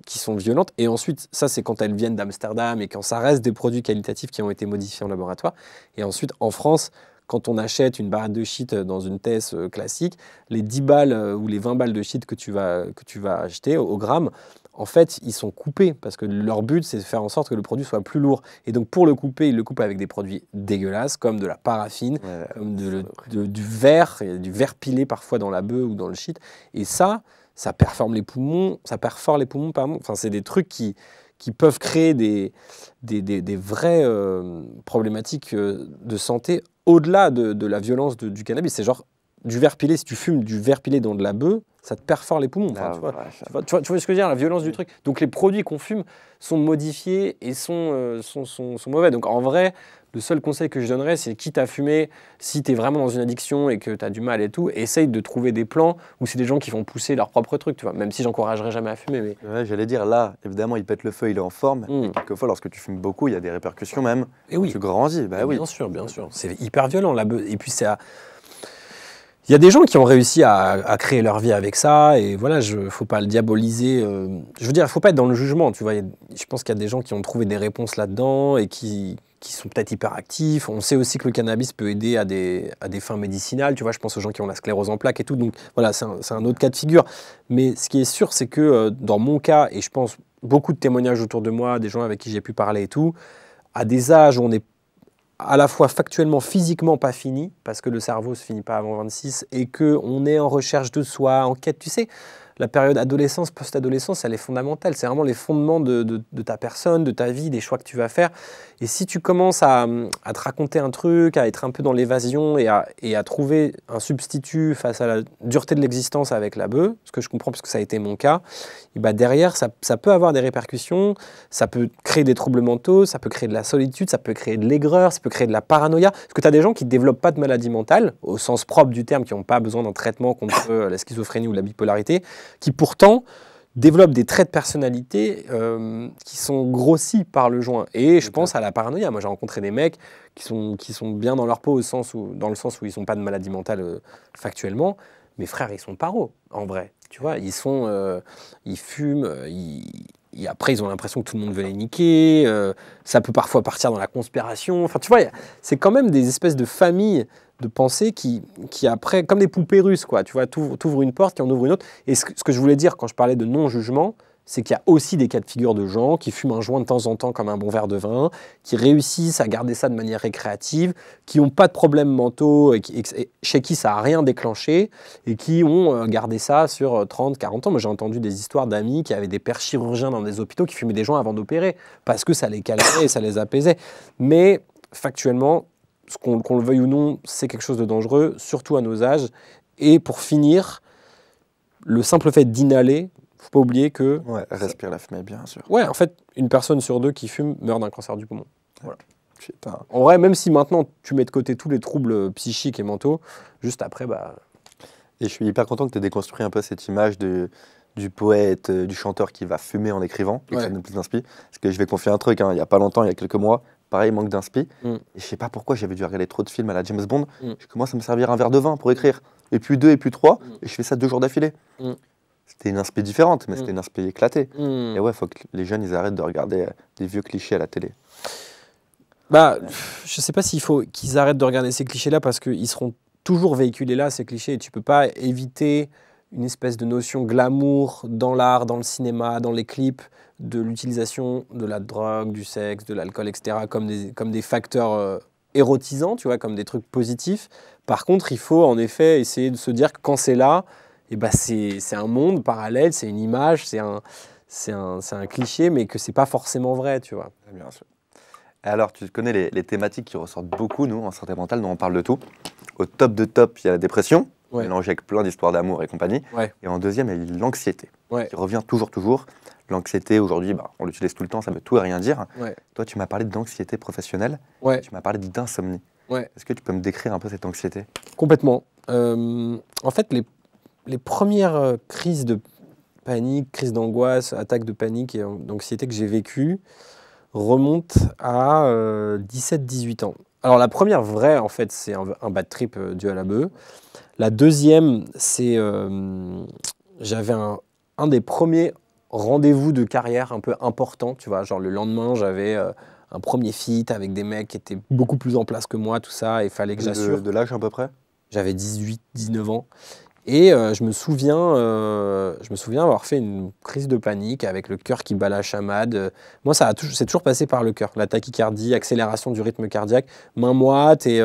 qui sont violentes. Et ensuite, ça, c'est quand elles viennent d'Amsterdam et quand ça reste des produits qualitatifs qui ont été modifiés en laboratoire. Et ensuite, en France, quand on achète une barre de shit euh, dans une thèse euh, classique, les 10 balles euh, ou les 20 balles de shit que tu vas, acheter au gramme, en fait, ils sont coupés parce que leur but, c'est de faire en sorte que le produit soit plus lourd. Et donc, pour le couper, ils le coupent avec des produits dégueulasses comme de la paraffine, euh, du verre, du verre pilé parfois dans la bœuf ou dans le shit. Et ça, ça performe les poumons, ça perfore les poumons, pardon. Enfin, c'est des trucs qui, qui peuvent créer des, des, vraies euh, problématiques euh, de santé au-delà de, la violence du cannabis. C'est genre du verre pilé, si tu fumes du verre pilé dans de la bœuf, ça te perfore les poumons. Ah, tu, vois, ce que je veux dire, la violence du truc. Donc les produits qu'on fume sont modifiés et sont, euh, sont, mauvais. Donc en vrai, le seul conseil que je donnerais, c'est quitte à fumer, si tu es vraiment dans une addiction et que tu as du mal et tout, essaye de trouver des plans où c'est des gens qui vont pousser leur propre truc, Même si j'encouragerais jamais à fumer. Mais... J'allais dire, là, évidemment, il pète le feu, il est en forme. Hmm. quelquefois, lorsque tu fumes beaucoup, il y a des répercussions même. Et eh oui. Tu grandis, bah oui. Bien sûr, bien sûr. C'est hyper violent, la bœuf. Et puis c'est à... Il y a des gens qui ont réussi à, créer leur vie avec ça, et voilà, il faut pas le diaboliser. Euh, je veux dire, il faut pas être dans le jugement, tu vois. je pense qu'il y a des gens qui ont trouvé des réponses là-dedans et qui, sont peut-être hyper actifs. On sait aussi que le cannabis peut aider à des, fins médicinales, tu vois. Je pense aux gens qui ont la sclérose en plaques et tout. Donc voilà, c'est un, autre cas de figure. Mais ce qui est sûr, c'est que euh, dans mon cas, et je pense beaucoup de témoignages autour de moi, des gens avec qui j'ai pu parler et tout, à des âges où on est à la fois factuellement, physiquement pas fini, parce que le cerveau se finit pas avant 26, et que on est en recherche de soi, en quête, tu sais, la période adolescence, post-adolescence, elle est fondamentale. C'est vraiment les fondements de, ta personne, de ta vie, des choix que tu vas faire. Et si tu commences à, te raconter un truc, à être un peu dans l'évasion et à, et à, trouver un substitut face à la dureté de l'existence avec la bœuf, ce que je comprends parce que ça a été mon cas, bah, derrière, ça, peut avoir des répercussions, ça peut créer des troubles mentaux, ça peut créer de la solitude, ça peut créer de l'aigreur, ça peut créer de la paranoïa. Parce que tu as des gens qui développent pas de maladie mentale, au sens propre du terme, qui n'ont pas besoin d'un traitement contre euh, la schizophrénie ou la bipolarité, qui pourtant développent des traits de personnalité euh, qui sont grossis par le joint. Et je pense à la paranoïa. Moi, j'ai rencontré des mecs qui sont, qui sont bien dans leur peau, au sens où, dans le sens où ils n'ont pas de maladie mentale euh, factuellement. Mes frères, ils sont paros, en vrai. Tu vois, ils sont, euh, ils fument, euh, après ils ont l'impression que tout le monde veut les niquer. Euh, ça peut parfois partir dans la conspiration. c'est quand même des espèces de familles de pensées qui, qui après, comme des poupées russes, quoi. Tu vois, une porte, qui en ouvre une autre. Et ce que je voulais dire quand je parlais de non-jugement, c'est qu'il y a aussi des cas de figure de gens qui fument un joint de temps en temps comme un bon verre de vin, qui réussissent à garder ça de manière récréative, qui n'ont pas de problèmes mentaux, et, chez qui ça n'a rien déclenché, et qui ont euh, gardé ça sur 30, euh, 40 ans. Mais j'ai entendu des histoires d'amis qui avaient des pères chirurgiens dans des hôpitaux qui fumaient des joints avant d'opérer, parce que ça les calmait et ça les apaisait. Mais factuellement, qu'on le veuille ou non, c'est quelque chose de dangereux, surtout à nos âges. Et pour finir, le simple fait d'inhaler faut pas oublier que. Ouais, respire la fumée, bien sûr. Ouais, en fait, une personne sur deux qui fume meurt d'un cancer du poumon. Voilà. En vrai, même si maintenant tu mets de côté tous les troubles psychiques et mentaux, juste après, bah. Et je suis hyper content que tu aies déconstruit un peu cette image de, du poète, euh, du chanteur qui va fumer en écrivant, et que ça nous plus d'inspi. Parce que je vais confier un truc, hein. il n'y a pas longtemps, il y a quelques mois, pareil, manque d'inspi. Mm. Et je sais pas pourquoi j'avais dû regarder trop de films à la James Bond. Mm. Je commence à me servir un verre de vin pour écrire. Et puis deux, et puis trois, mm. et je fais ça deux jours d'affilée c'était une aspect différente, mais mm. c'était une aspect éclatée. Mm. Et ouais, il faut que les jeunes, ils arrêtent de regarder euh, des vieux clichés à la télé. Bah, je sais pas s'il faut qu'ils arrêtent de regarder ces clichés-là parce qu'ils seront toujours véhiculés là, ces clichés. Et tu peux pas éviter une espèce de notion glamour dans l'art, dans le cinéma, dans les clips, de l'utilisation de la drogue, du sexe, de l'alcool, etc., comme des, comme des facteurs euh, érotisants, tu vois, comme des trucs positifs. Par contre, il faut en effet essayer de se dire que quand c'est là, et bah, c'est un monde parallèle, c'est une image, c'est un, un, un cliché, mais que c'est pas forcément vrai, tu vois. Bien Alors, tu connais les, thématiques qui ressortent beaucoup, nous, en santé mentale, dont on parle de tout. Au top de top, il y a la dépression, mélangée avec plein d'histoires d'amour et compagnie. Et en deuxième, il y a l'anxiété, qui revient toujours, toujours. L'anxiété, aujourd'hui, bah, on l'utilise tout le temps, ça veut tout et rien dire. Toi, tu m'as parlé d'anxiété professionnelle, tu m'as parlé d'insomnie. Est-ce que tu peux me décrire un peu cette anxiété Complètement. Euh, en fait, les les premières euh, crises de panique, crises d'angoisse, attaques de panique et d'anxiété que j'ai vécues remontent à 17-18 euh, ans. Alors la première vraie, en fait, c'est un, bad trip du euh, dû à la bœuf. La deuxième, c'est j'avais un, des premiers rendez-vous de carrière un peu important, tu vois, genre le lendemain, j'avais un premier fit avec des mecs qui étaient beaucoup plus en place que moi, tout ça, et fallait que j'assure. De, de l'âge à peu près J'avais 18-19 ans. Et euh, je, me souviens, euh, je me souviens avoir fait une crise de panique avec le cœur qui bat la chamade. Euh, moi, ça c'est toujours passé par le cœur, la tachycardie, accélération du rythme cardiaque, main moite, et,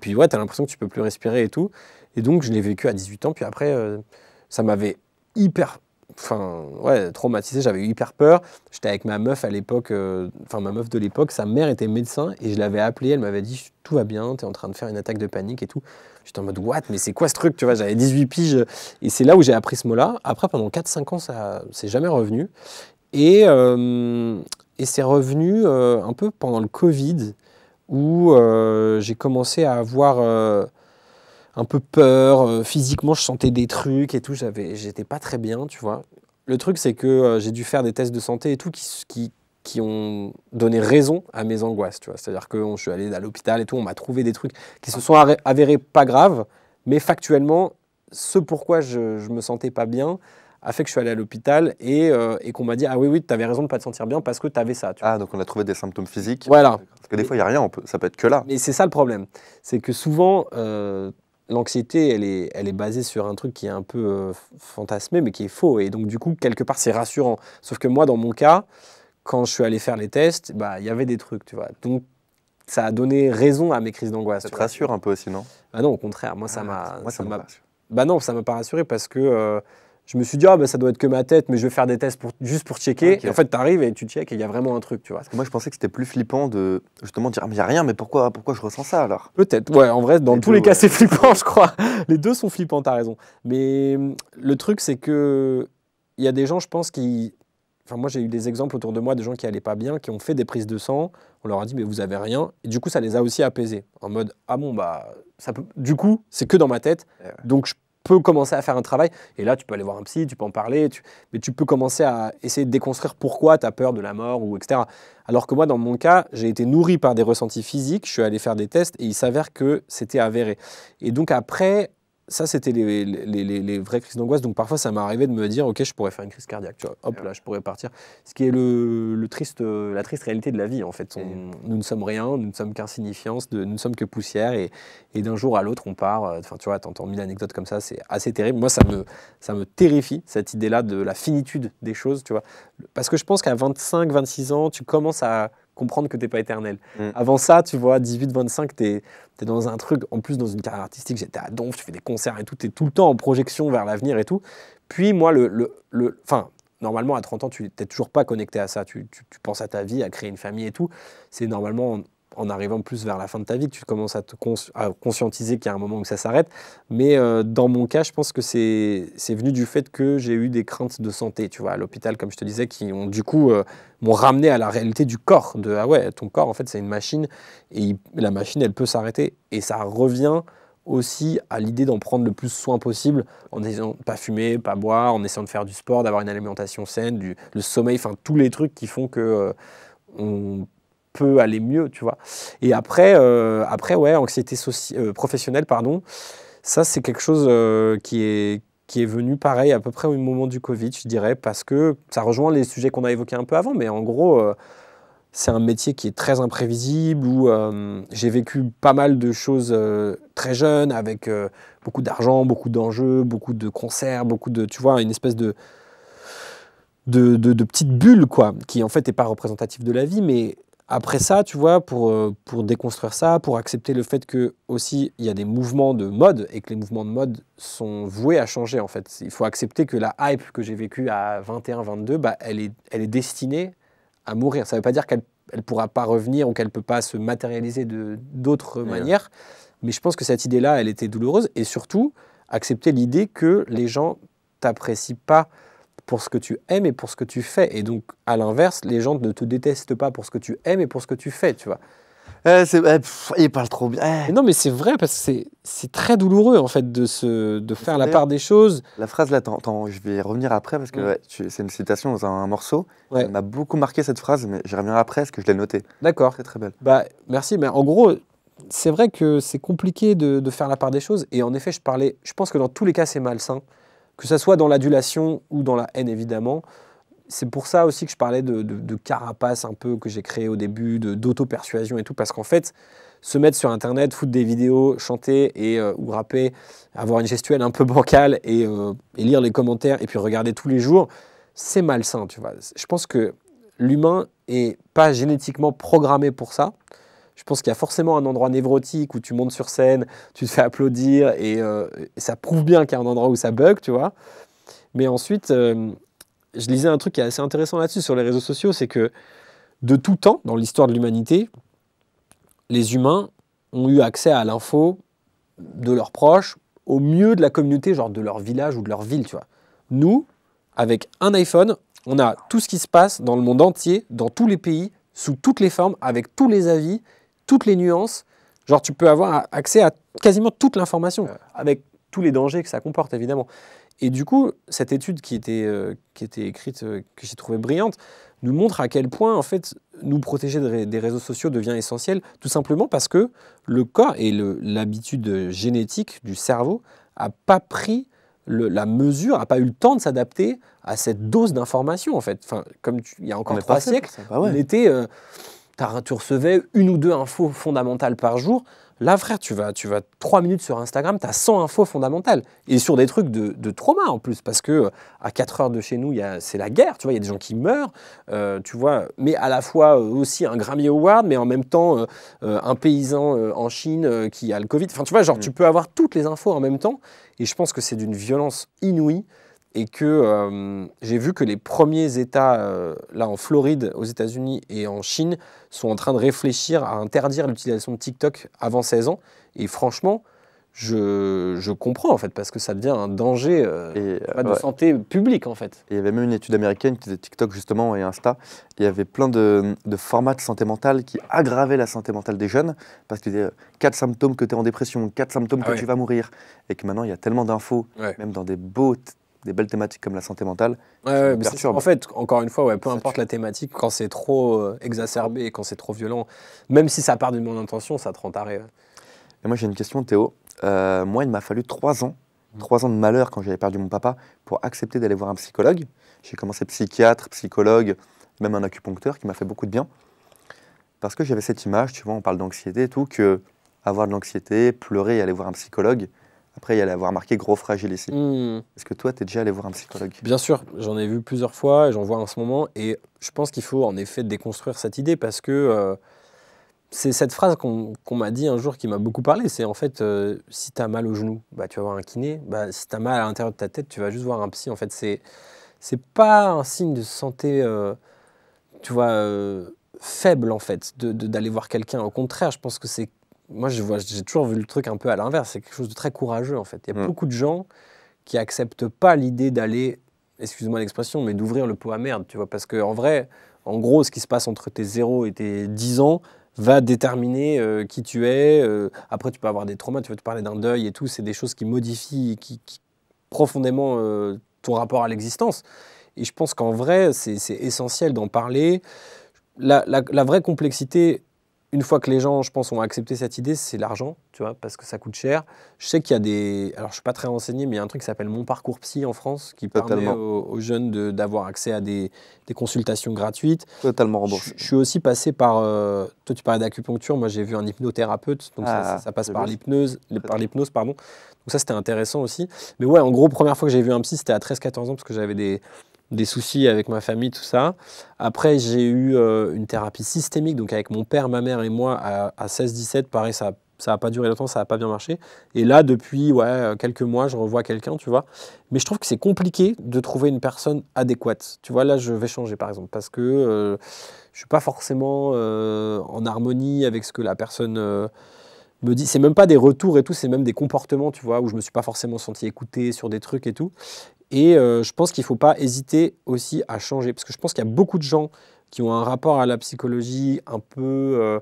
puis ouais, tu as l'impression que tu peux plus respirer et tout. Et donc, je l'ai vécu à 18 ans, puis après, ça m'avait hyper enfin ouais traumatisé j'avais eu hyper peur j'étais avec ma meuf à l'époque ma meuf de l'époque sa mère était médecin et je l'avais appelée elle m'avait dit tout va bien tu es en train de faire une attaque de panique et tout J'étais en mode, what, mais c'est quoi ce truc Tu vois, j'avais 18 piges. Et c'est là où j'ai appris ce mot-là. Après, pendant 4-5 ans, ça c'est jamais revenu. Et, euh, et c'est revenu euh, un peu pendant le Covid, où euh, j'ai commencé à avoir un peu peur. physiquement, je sentais des trucs et tout. J'étais pas très bien, tu vois. Le truc, c'est que j'ai dû faire des tests de santé et tout qui qui ont donné raison à mes angoisses. Tu vois, c'est-à-dire que je suis allé à l'hôpital et tout, on m'a trouvé des trucs qui se sont avérés pas graves, mais factuellement, ce pourquoi je, me sentais pas bien a fait que je suis allé à l'hôpital et, euh, qu'on m'a dit ah oui oui tu avais raison de pas te sentir bien parce que tu avais ça. ah donc on a trouvé des symptômes physiques. Voilà. Parce que des fois il y a rien, ça peut être que là. Mais c'est ça le problème, c'est que souvent euh, l'anxiété, elle est, elle est basée sur un truc qui est un peu euh, fantasmé, mais qui est faux. Et donc, du coup, quelque part, c'est rassurant. Sauf que moi, dans mon cas, quand je suis allé faire les tests, bah, il y avait des trucs, tu vois. Donc, ça a donné raison à mes crises d'angoisse. Ça te rassure un peu aussi, non Bah non, au contraire. Moi, ça ah, m'a. Moi, ça, m'a. Bah non, ça m'a pas rassuré parce que euh, je me suis dit, ah, bah, ça doit être que ma tête, mais je vais faire des tests juste pour checker. en fait, tu arrives et tu checkes et il y a vraiment un truc, tu vois. moi, je pensais que c'était plus flippant de justement dire, ah, mais il n'y a rien, mais pourquoi, pourquoi je ressens ça alors Peut-être, ouais, en vrai, dans tous les cas, c'est flippant, je crois. les deux sont flippants, as raison. Mais hum, le truc, c'est que il y a des gens, je pense, qui Enfin, moi, j'ai eu des exemples autour de moi de gens qui allaient pas bien, qui ont fait des prises de sang. On leur a dit, mais vous avez rien. Et du coup, ça les a aussi apaisés. En mode, ah bon, bah, ça peut... du coup, c'est que dans ma tête. Eh donc, je peux commencer à faire un travail. Et là, tu peux aller voir un psy, tu peux en parler, tu... mais tu peux commencer à essayer de déconstruire pourquoi tu as peur de la mort ou etc. Alors que moi, dans mon cas, j'ai été nourri par des ressentis physiques. Je suis allé faire des tests et il s'avère que c'était avéré. Et donc, après, ça, c'était les, les, vraies crises d'angoisse. Donc parfois, ça m'arrivait de me dire, OK, je pourrais faire une crise cardiaque. Tu hop, là, je pourrais partir. Ce qui est le, triste, la triste réalité de la vie, en fait. nous ne sommes rien, nous ne sommes qu'insignifiance, nous ne sommes que poussière. Et, d'un jour à l'autre, on part. Euh, enfin, tu vois, t'entends mille anecdotes comme ça, c'est assez terrible. Moi, ça me, ça me terrifie, cette idée-là de la finitude des choses, tu vois. Parce que je pense qu'à 25, 26 ans, tu commences à comprendre que tu t'es pas éternel. Mm. Avant ça, tu vois, 18-25, t'es es dans un truc, en plus dans une carrière artistique, j'étais à Donf, tu fais des concerts et tout, es tout le temps en projection vers l'avenir et tout. Puis moi, le, le, normalement à 30 ans, tu t'es toujours pas connecté à ça, tu, tu, penses à ta vie, à créer une famille et tout. C'est normalement en arrivant plus vers la fin de ta vie que tu commences à te conscientiser qu'il y a un moment où ça s'arrête. Mais euh, dans mon cas, je pense que c'est venu du fait que j'ai eu des craintes de santé, tu vois, à l'hôpital, comme je te disais, qui ont du coup euh, m'ont ramené à la réalité du corps. De ah ouais, ton corps, en fait, c'est une machine et la machine, elle peut s'arrêter. Et ça revient aussi à l'idée d'en prendre le plus soin possible en n'ayant pas fumer, pas boire, en essayant de faire du sport, d'avoir une alimentation saine, du, le sommeil, enfin tous les trucs qui font que euh, peut aller mieux, tu vois. Et après, euh, après ouais, anxiété euh, professionnelle, pardon, ça c'est quelque chose euh, qui, est, qui est venu pareil à peu près au moment du Covid, je dirais, parce que ça rejoint les sujets qu'on a évoqués un peu avant, mais en gros, c'est un métier qui est très imprévisible, où j'ai vécu pas mal de choses très jeunes, avec beaucoup d'argent, beaucoup d'enjeux, beaucoup de concerts, beaucoup de, tu vois, une espèce de... De, de, petites bulles, quoi, qui en fait n'est pas représentative de la vie, mais après ça, tu vois, euh, pour, déconstruire ça, pour accepter le fait que aussi il y a des mouvements de mode et que les mouvements de mode sont voués à changer en fait. Il faut accepter que la hype que j'ai vécue à 21-22, bah, elle, est, elle est destinée à mourir. Ça ne veut pas dire qu'elle ne pourra pas revenir ou qu'elle ne peut pas se matérialiser de, d'autres manières, mais je pense que cette idée-là, elle était douloureuse et surtout accepter l'idée que les gens t'apprécient pas pour ce que tu aimes et pour ce que tu fais. Et donc, à l'inverse, les gens ne te détestent pas pour ce que tu aimes et pour ce que tu fais, tu vois. Eh, eh, il parle trop bien. Eh. Non, mais c'est vrai parce que c'est très douloureux en fait de, se, de faire la part des choses. La phrase là, attends, je vais y revenir après parce que c'est une citation dans un, morceau. On Elle m'a beaucoup marqué cette phrase, mais je reviendrai après parce que je l'ai notée. D'accord. Très très belle. Bah, merci, mais en gros, c'est vrai que c'est compliqué de, de, faire la part des choses. Et en effet, je parlais, je pense que dans tous les cas, c'est malsain que ce soit dans l'adulation ou dans la haine évidemment. C'est pour ça aussi que je parlais de, carapace un peu que j'ai créé au début, d'auto-persuasion et tout, parce qu'en fait, se mettre sur Internet, foutre des vidéos, chanter et, euh, ou rapper, avoir une gestuelle un peu bancale euh, et, lire les commentaires et puis regarder tous les jours, c'est malsain, tu vois. Je pense que l'humain n'est pas génétiquement programmé pour ça je pense qu'il y a forcément un endroit névrotique où tu montes sur scène, tu te fais applaudir et, euh, ça prouve bien qu'il y a un endroit où ça bug, tu vois. Mais ensuite, euh, je lisais un truc qui est assez intéressant là-dessus sur les réseaux sociaux, c'est que de tout temps, dans l'histoire de l'humanité, les humains ont eu accès à l'info de leurs proches, au mieux de la communauté, genre de leur village ou de leur ville, tu vois. Nous, avec un iPhone, on a tout ce qui se passe dans le monde entier, dans tous les pays, sous toutes les formes, avec tous les avis toutes les nuances. Genre, tu peux avoir accès à quasiment toute l'information, euh, avec tous les dangers que ça comporte, évidemment. Et du coup, cette étude qui était, euh, qui était écrite, euh, que j'ai trouvée brillante, nous montre à quel point, en fait, nous protéger des réseaux sociaux devient essentiel, tout simplement parce que le corps et l'habitude génétique du cerveau n'a pas pris la mesure, n'a pas eu le temps de s'adapter à cette dose d'information, en fait. Enfin, comme il y a encore trois siècles, bah on était tu recevais une ou deux infos fondamentales par jour. Là, frère, tu vas, tu vas 3 minutes sur Instagram, tu as 100 infos fondamentales. Et sur des trucs de, trauma en plus, parce que euh, à 4 heures de chez nous, c'est la guerre, tu vois, il y a des gens qui meurent, euh, tu vois, mais à la fois euh, aussi un Grammy Award, mais en même temps un paysan en Chine qui a le Covid. Enfin, tu vois, genre, mm. tu peux avoir toutes les infos en même temps. Et je pense que c'est d'une violence inouïe et que euh, j'ai vu que les premiers États, euh, là en Floride, aux États-Unis et en Chine, sont en train de réfléchir à interdire l'utilisation de TikTok avant 16 ans. Et franchement, je, je, comprends en fait, parce que ça devient un danger euh, de santé publique en fait. il y avait même une étude américaine qui disait TikTok justement et Insta, il y avait plein de, de formats de santé mentale qui aggravaient la santé mentale des jeunes, parce qu'il avait quatre symptômes que tu es en dépression, quatre symptômes que ah tu vas mourir, et que maintenant il y a tellement d'infos, même dans des beaux des belles thématiques comme la santé mentale. mais en fait, encore une fois, peu importe la thématique, quand c'est trop euh, exacerbé quand c'est trop violent, même si ça part de bonne intention, ça te rend taré. moi, j'ai une question, Théo. Euh, moi, il m'a fallu trois ans, mm. trois ans de malheur quand j'avais perdu mon papa pour accepter d'aller voir un psychologue. J'ai commencé psychiatre, psychologue, même un acupuncteur qui m'a fait beaucoup de bien. Parce que j'avais cette image, tu vois, on parle d'anxiété et tout, que avoir de l'anxiété, pleurer et aller voir un psychologue, après, il y allait avoir marqué gros fragile ici. Hmm. Est-ce que toi, tu es déjà allé voir un psychologue Bien sûr, j'en ai vu plusieurs fois et j'en vois en ce moment. Et je pense qu'il faut en effet déconstruire cette idée parce que euh, c'est cette phrase qu'on m'a dit un jour qui m'a beaucoup parlé. C'est en fait, euh, si tu as mal au genou, bah, tu vas voir un kiné. Bah, si tu as mal à l'intérieur de ta tête, tu vas juste voir un psy. En fait, c'est c'est pas un signe de santé, euh, tu vois, faible en fait, d'aller de, voir quelqu'un. Au contraire, je pense que c'est moi, je vois, j'ai toujours vu le truc un peu à l'inverse. C'est quelque chose de très courageux, en fait. Il y a mm. beaucoup de gens qui acceptent pas l'idée d'aller, excuse-moi l'expression, mais d'ouvrir le pot à merde, tu vois. Parce que en vrai, en gros, ce qui se passe entre tes 0 et tes 10 ans va déterminer euh, qui tu es. Euh. après, tu peux avoir des traumas, tu peux te parler d'un deuil et tout. C'est des choses qui modifient qui, profondément euh, ton rapport à l'existence. Et je pense qu'en vrai, c'est essentiel d'en parler. La, la vraie complexité une fois que les gens, je pense, ont accepté cette idée, c'est l'argent, tu vois, parce que ça coûte cher. Je sais qu'il y a des. Alors, je ne suis pas très renseigné, mais il y a un truc qui s'appelle Mon Parcours Psy en France, qui permet aux, jeunes d'avoir accès à des, consultations gratuites. Totalement remboursé. Je, suis aussi passé par. Euh, toi, tu parlais d'acupuncture, moi, j'ai vu un hypnothérapeute, donc ça, ah, passe par l'hypnose, par l'hypnose, pardon. Donc, ça, c'était intéressant aussi. Mais ouais, en gros, première fois que j'ai vu un psy, c'était à 13-14 ans, parce que j'avais des des soucis avec ma famille, tout ça. Après, j'ai eu euh, une thérapie systémique, donc avec mon père, ma mère et moi à, 16-17. Pareil, ça n'a pas duré longtemps, ça n'a pas bien marché. Et là, depuis ouais, euh, quelques mois, je revois quelqu'un, tu vois. Mais je trouve que c'est compliqué de trouver une personne adéquate. Tu vois, là, je vais changer, par exemple, parce que euh, je ne suis pas forcément en harmonie avec ce que la personne me dit, c'est même pas des retours et tout, c'est même des comportements, tu vois, où je me suis pas forcément senti écouté sur des trucs et tout. Et euh, je pense qu'il ne faut pas hésiter aussi à changer, parce que je pense qu'il y a beaucoup de gens qui ont un rapport à la psychologie un peu euh,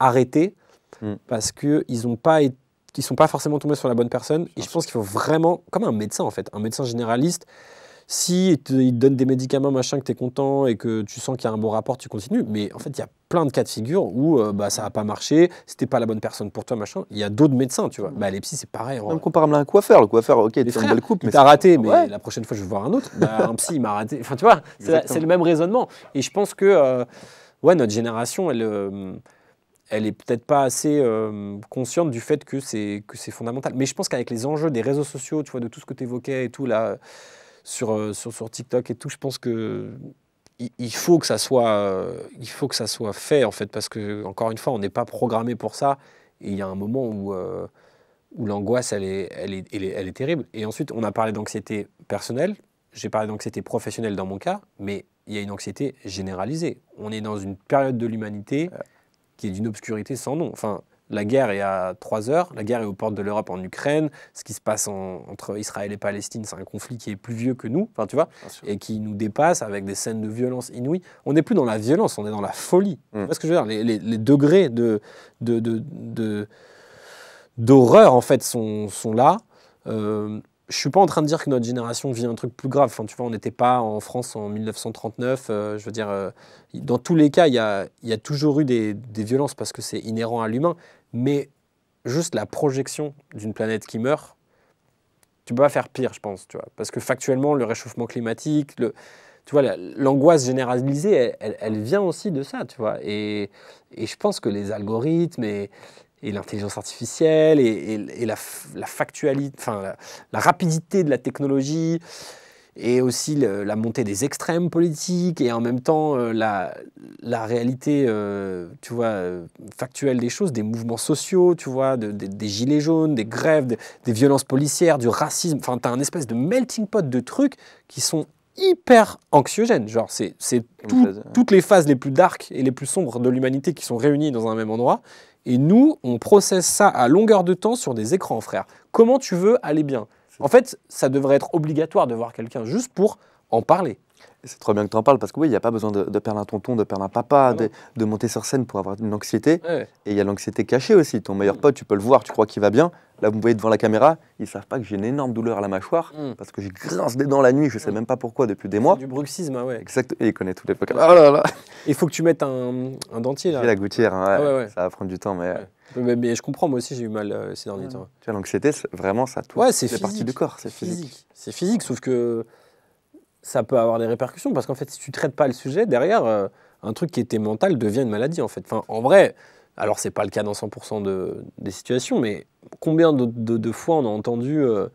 arrêté, mm. parce qu'ils ne sont pas forcément tombés sur la bonne personne. Et je pense qu'il faut vraiment, comme un médecin en fait, un médecin généraliste, si ils te, il donnent des médicaments, machin, que tu es content et que tu sens qu'il y a un bon rapport, tu continues. Mais en fait, il y a plein de cas de figure où euh, bah, ça n'a pas marché, c'était pas la bonne personne pour toi, machin. Il y a d'autres médecins, tu vois. Bah, les psys, c'est pareil. Même comparable à un coiffeur. Le coiffeur, ok, tu une belle coupe. Mais t'as raté, mais la prochaine fois, je vais voir un autre. Bah, un psy, il m'a raté. Enfin, tu vois, c'est le même raisonnement. Et je pense que euh, ouais, notre génération, elle. Euh, elle est peut-être pas assez consciente du fait que c'est que c'est fondamental. Mais je pense qu'avec les enjeux des réseaux sociaux, tu vois, de tout ce que tu évoquais et tout là, euh, sur, sur, TikTok et tout, je pense que il faut que ça soit, euh, il faut que ça soit fait en fait, parce que encore une fois, on n'est pas programmé pour ça. Et il y a un moment où, euh, où l'angoisse, elle est, elle est, terrible. Et ensuite, on a parlé d'anxiété personnelle. J'ai parlé d'anxiété professionnelle dans mon cas, mais il y a une anxiété généralisée. On est dans une période de l'humanité qui est d'une obscurité sans nom. Enfin, la guerre est à 3 heures, la guerre est aux portes de l'Europe en Ukraine, ce qui se passe entre Israël et Palestine, c'est un conflit qui est plus vieux que nous, enfin tu vois, et qui nous dépasse avec des scènes de violence inouïes. On n'est plus dans la violence, on est dans la folie. Parce mm. ce que je veux dire les, degrés de, d'horreur en fait sont, sont là. Euh, je suis pas en train de dire que notre génération vit un truc plus grave. Enfin, tu vois, on n'était pas en France en 1939. Euh, je veux dire, euh, dans tous les cas, il y a, toujours eu des, des violences parce que c'est inhérent à l'humain. Mais juste la projection d'une planète qui meurt, tu peux pas faire pire, je pense, tu vois. Parce que factuellement, le réchauffement climatique, le, vois, l'angoisse généralisée, elle, vient aussi de ça, tu vois. Et, et je pense que les algorithmes et, l'intelligence artificielle et, la, factualité, enfin, la, rapidité de la technologie, et aussi la montée des extrêmes politiques et en même temps euh, la, la, réalité, euh, tu vois, euh, factuelle des choses, des mouvements sociaux, tu vois, des gilets jaunes, des grèves, des violences policières, du racisme. Enfin, tu as un espèce de melting pot de trucs qui sont hyper anxiogènes. Genre, c'est toutes les phases les plus dark et les plus sombres de l'humanité qui sont réunies dans un même endroit. Et nous, on processe ça à longueur de temps sur des écrans, frère. Comment tu veux aller bien en fait, ça devrait être obligatoire de voir quelqu'un juste pour en parler. C'est trop bien que tu en parles parce que oui, il n'y a pas besoin de, perdre un tonton, de perdre un papa, ah de, monter sur scène pour avoir une anxiété. Et il y a l'anxiété cachée aussi. Ton meilleur pote, tu peux le voir, tu crois qu'il va bien, Là, vous me voyez devant la caméra, ils savent pas que j'ai une énorme douleur à la mâchoire mm. parce que j'ai grince des dents la nuit, je sais mm. même pas pourquoi depuis des mois. Du bruxisme, ouais. Exact. Et ils connaissent tous les podcasts. Ah là là. Il faut que tu mettes un, dentier là. la gouttière, hein, ça va prendre du temps, mais. Mais, je comprends, moi aussi j'ai eu mal euh, ces derniers temps. Tu vois, l'anxiété, vraiment, ça touche ouais, c'est parties du corps, c'est physique. C'est physique, sauf que ça peut avoir des répercussions parce qu'en fait, si tu traites pas le sujet, derrière, euh, un truc qui était mental devient une maladie en fait. Enfin, en vrai, alors, ce n'est pas le cas dans 100% de, des situations, mais combien de, fois on a entendu euh,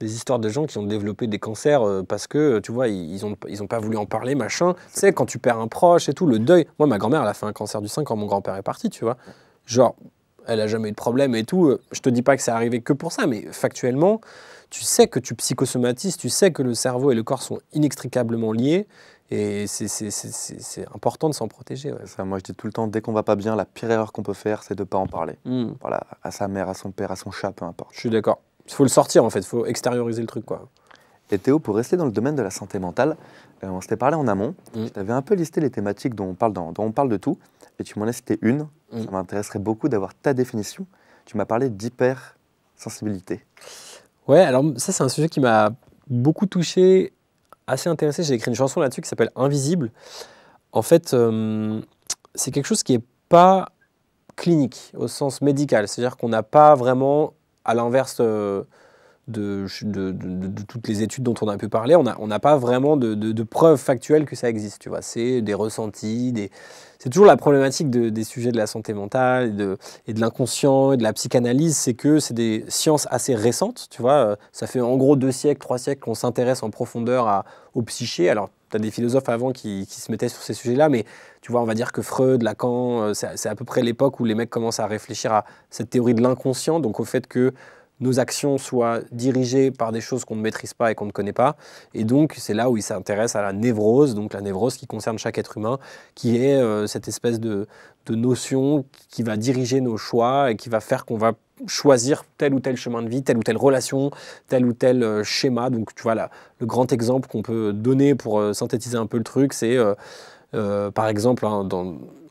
des histoires de gens qui ont développé des cancers euh, parce que, tu vois, ils n'ont ils ont pas voulu en parler, machin. Tu sais, quand tu perds un proche et tout, le deuil. Moi, ma grand-mère, elle a fait un cancer du sein quand mon grand-père est parti, tu vois. Genre, elle a jamais eu de problème et tout. Euh, je te dis pas que c'est arrivé que pour ça, mais factuellement, tu sais que tu psychosomatises, tu sais que le cerveau et le corps sont inextricablement liés et c'est important de s'en protéger. moi, je dis tout le temps, dès qu'on va pas bien, la pire erreur qu'on peut faire, c'est de ne pas en parler. Hmm. Voilà, à sa mère, à son père, à son chat, peu importe. Je suis d'accord. Il faut le sortir, en fait. Il faut extérioriser le truc, quoi. Et Théo, pour rester dans le domaine de la santé mentale, euh, on s'était parlé en amont. Hmm. Tu avais un peu listé les thématiques dont on parle, dont on parle de tout. Et tu m'en as cité une. Hmm. Ça m'intéresserait beaucoup d'avoir ta définition. Tu m'as parlé d'hypersensibilité. Ouais, alors ça, c'est un sujet qui m'a beaucoup touché assez intéressé, j'ai écrit une chanson là-dessus qui s'appelle Invisible. En fait, euh, c'est quelque chose qui est pas clinique au sens médical, c'est-à-dire qu'on n'a pas vraiment, à l'inverse euh, de, toutes les études dont on a un peu parlé, on n'a pas vraiment de, preuves factuelles que ça existe. Tu vois, c'est des ressentis, c'est toujours la problématique des sujets de la santé mentale et de, l'inconscient et de la psychanalyse, c'est que c'est des sciences assez récentes. Tu vois, ça fait en gros deux siècles, trois siècles qu'on s'intéresse en profondeur à, au psyché. Alors, tu as des philosophes avant qui, qui se mettaient sur ces sujets-là, mais tu vois, on va dire que Freud, Lacan, euh, c'est à peu près l'époque où les mecs commencent à réfléchir à cette théorie de l'inconscient, donc au fait que nos actions soient dirigées par des choses qu'on ne maîtrise pas et qu'on ne connaît pas. Et donc, c'est là où il s'intéresse à la névrose, donc la névrose qui concerne chaque être humain, qui est euh, cette espèce de, notion qui va diriger nos choix et qui va faire qu'on va choisir tel ou tel chemin de vie, telle ou telle relation, tel ou tel euh, schéma. Donc, tu vois, là, le grand exemple qu'on peut donner pour euh, synthétiser un peu le truc, c'est euh, par exemple, hein,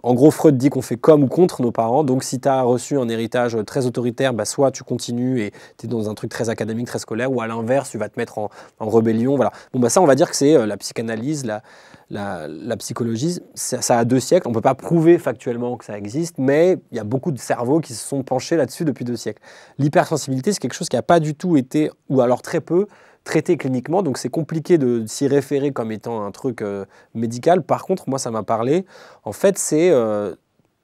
en gros, Freud dit qu'on fait comme ou contre nos parents. Donc, si tu as reçu un héritage très autoritaire, bah, soit tu continues et tu es dans un truc très académique, très scolaire, ou à l'inverse, tu vas te mettre en, rébellion. Voilà. Bon, bah, ça, on va dire que c'est euh, la psychanalyse, la, psychologie. Ça, ça, a deux siècles. On ne peut pas prouver factuellement que ça existe, mais il y a beaucoup de cerveaux qui se sont penchés là-dessus depuis deux siècles. L'hypersensibilité, c'est quelque chose qui n'a pas du tout été, ou alors très peu, traité cliniquement, donc c'est compliqué de, s'y référer comme étant un truc euh, médical. Par contre, moi, ça m'a parlé. En fait, c'est euh,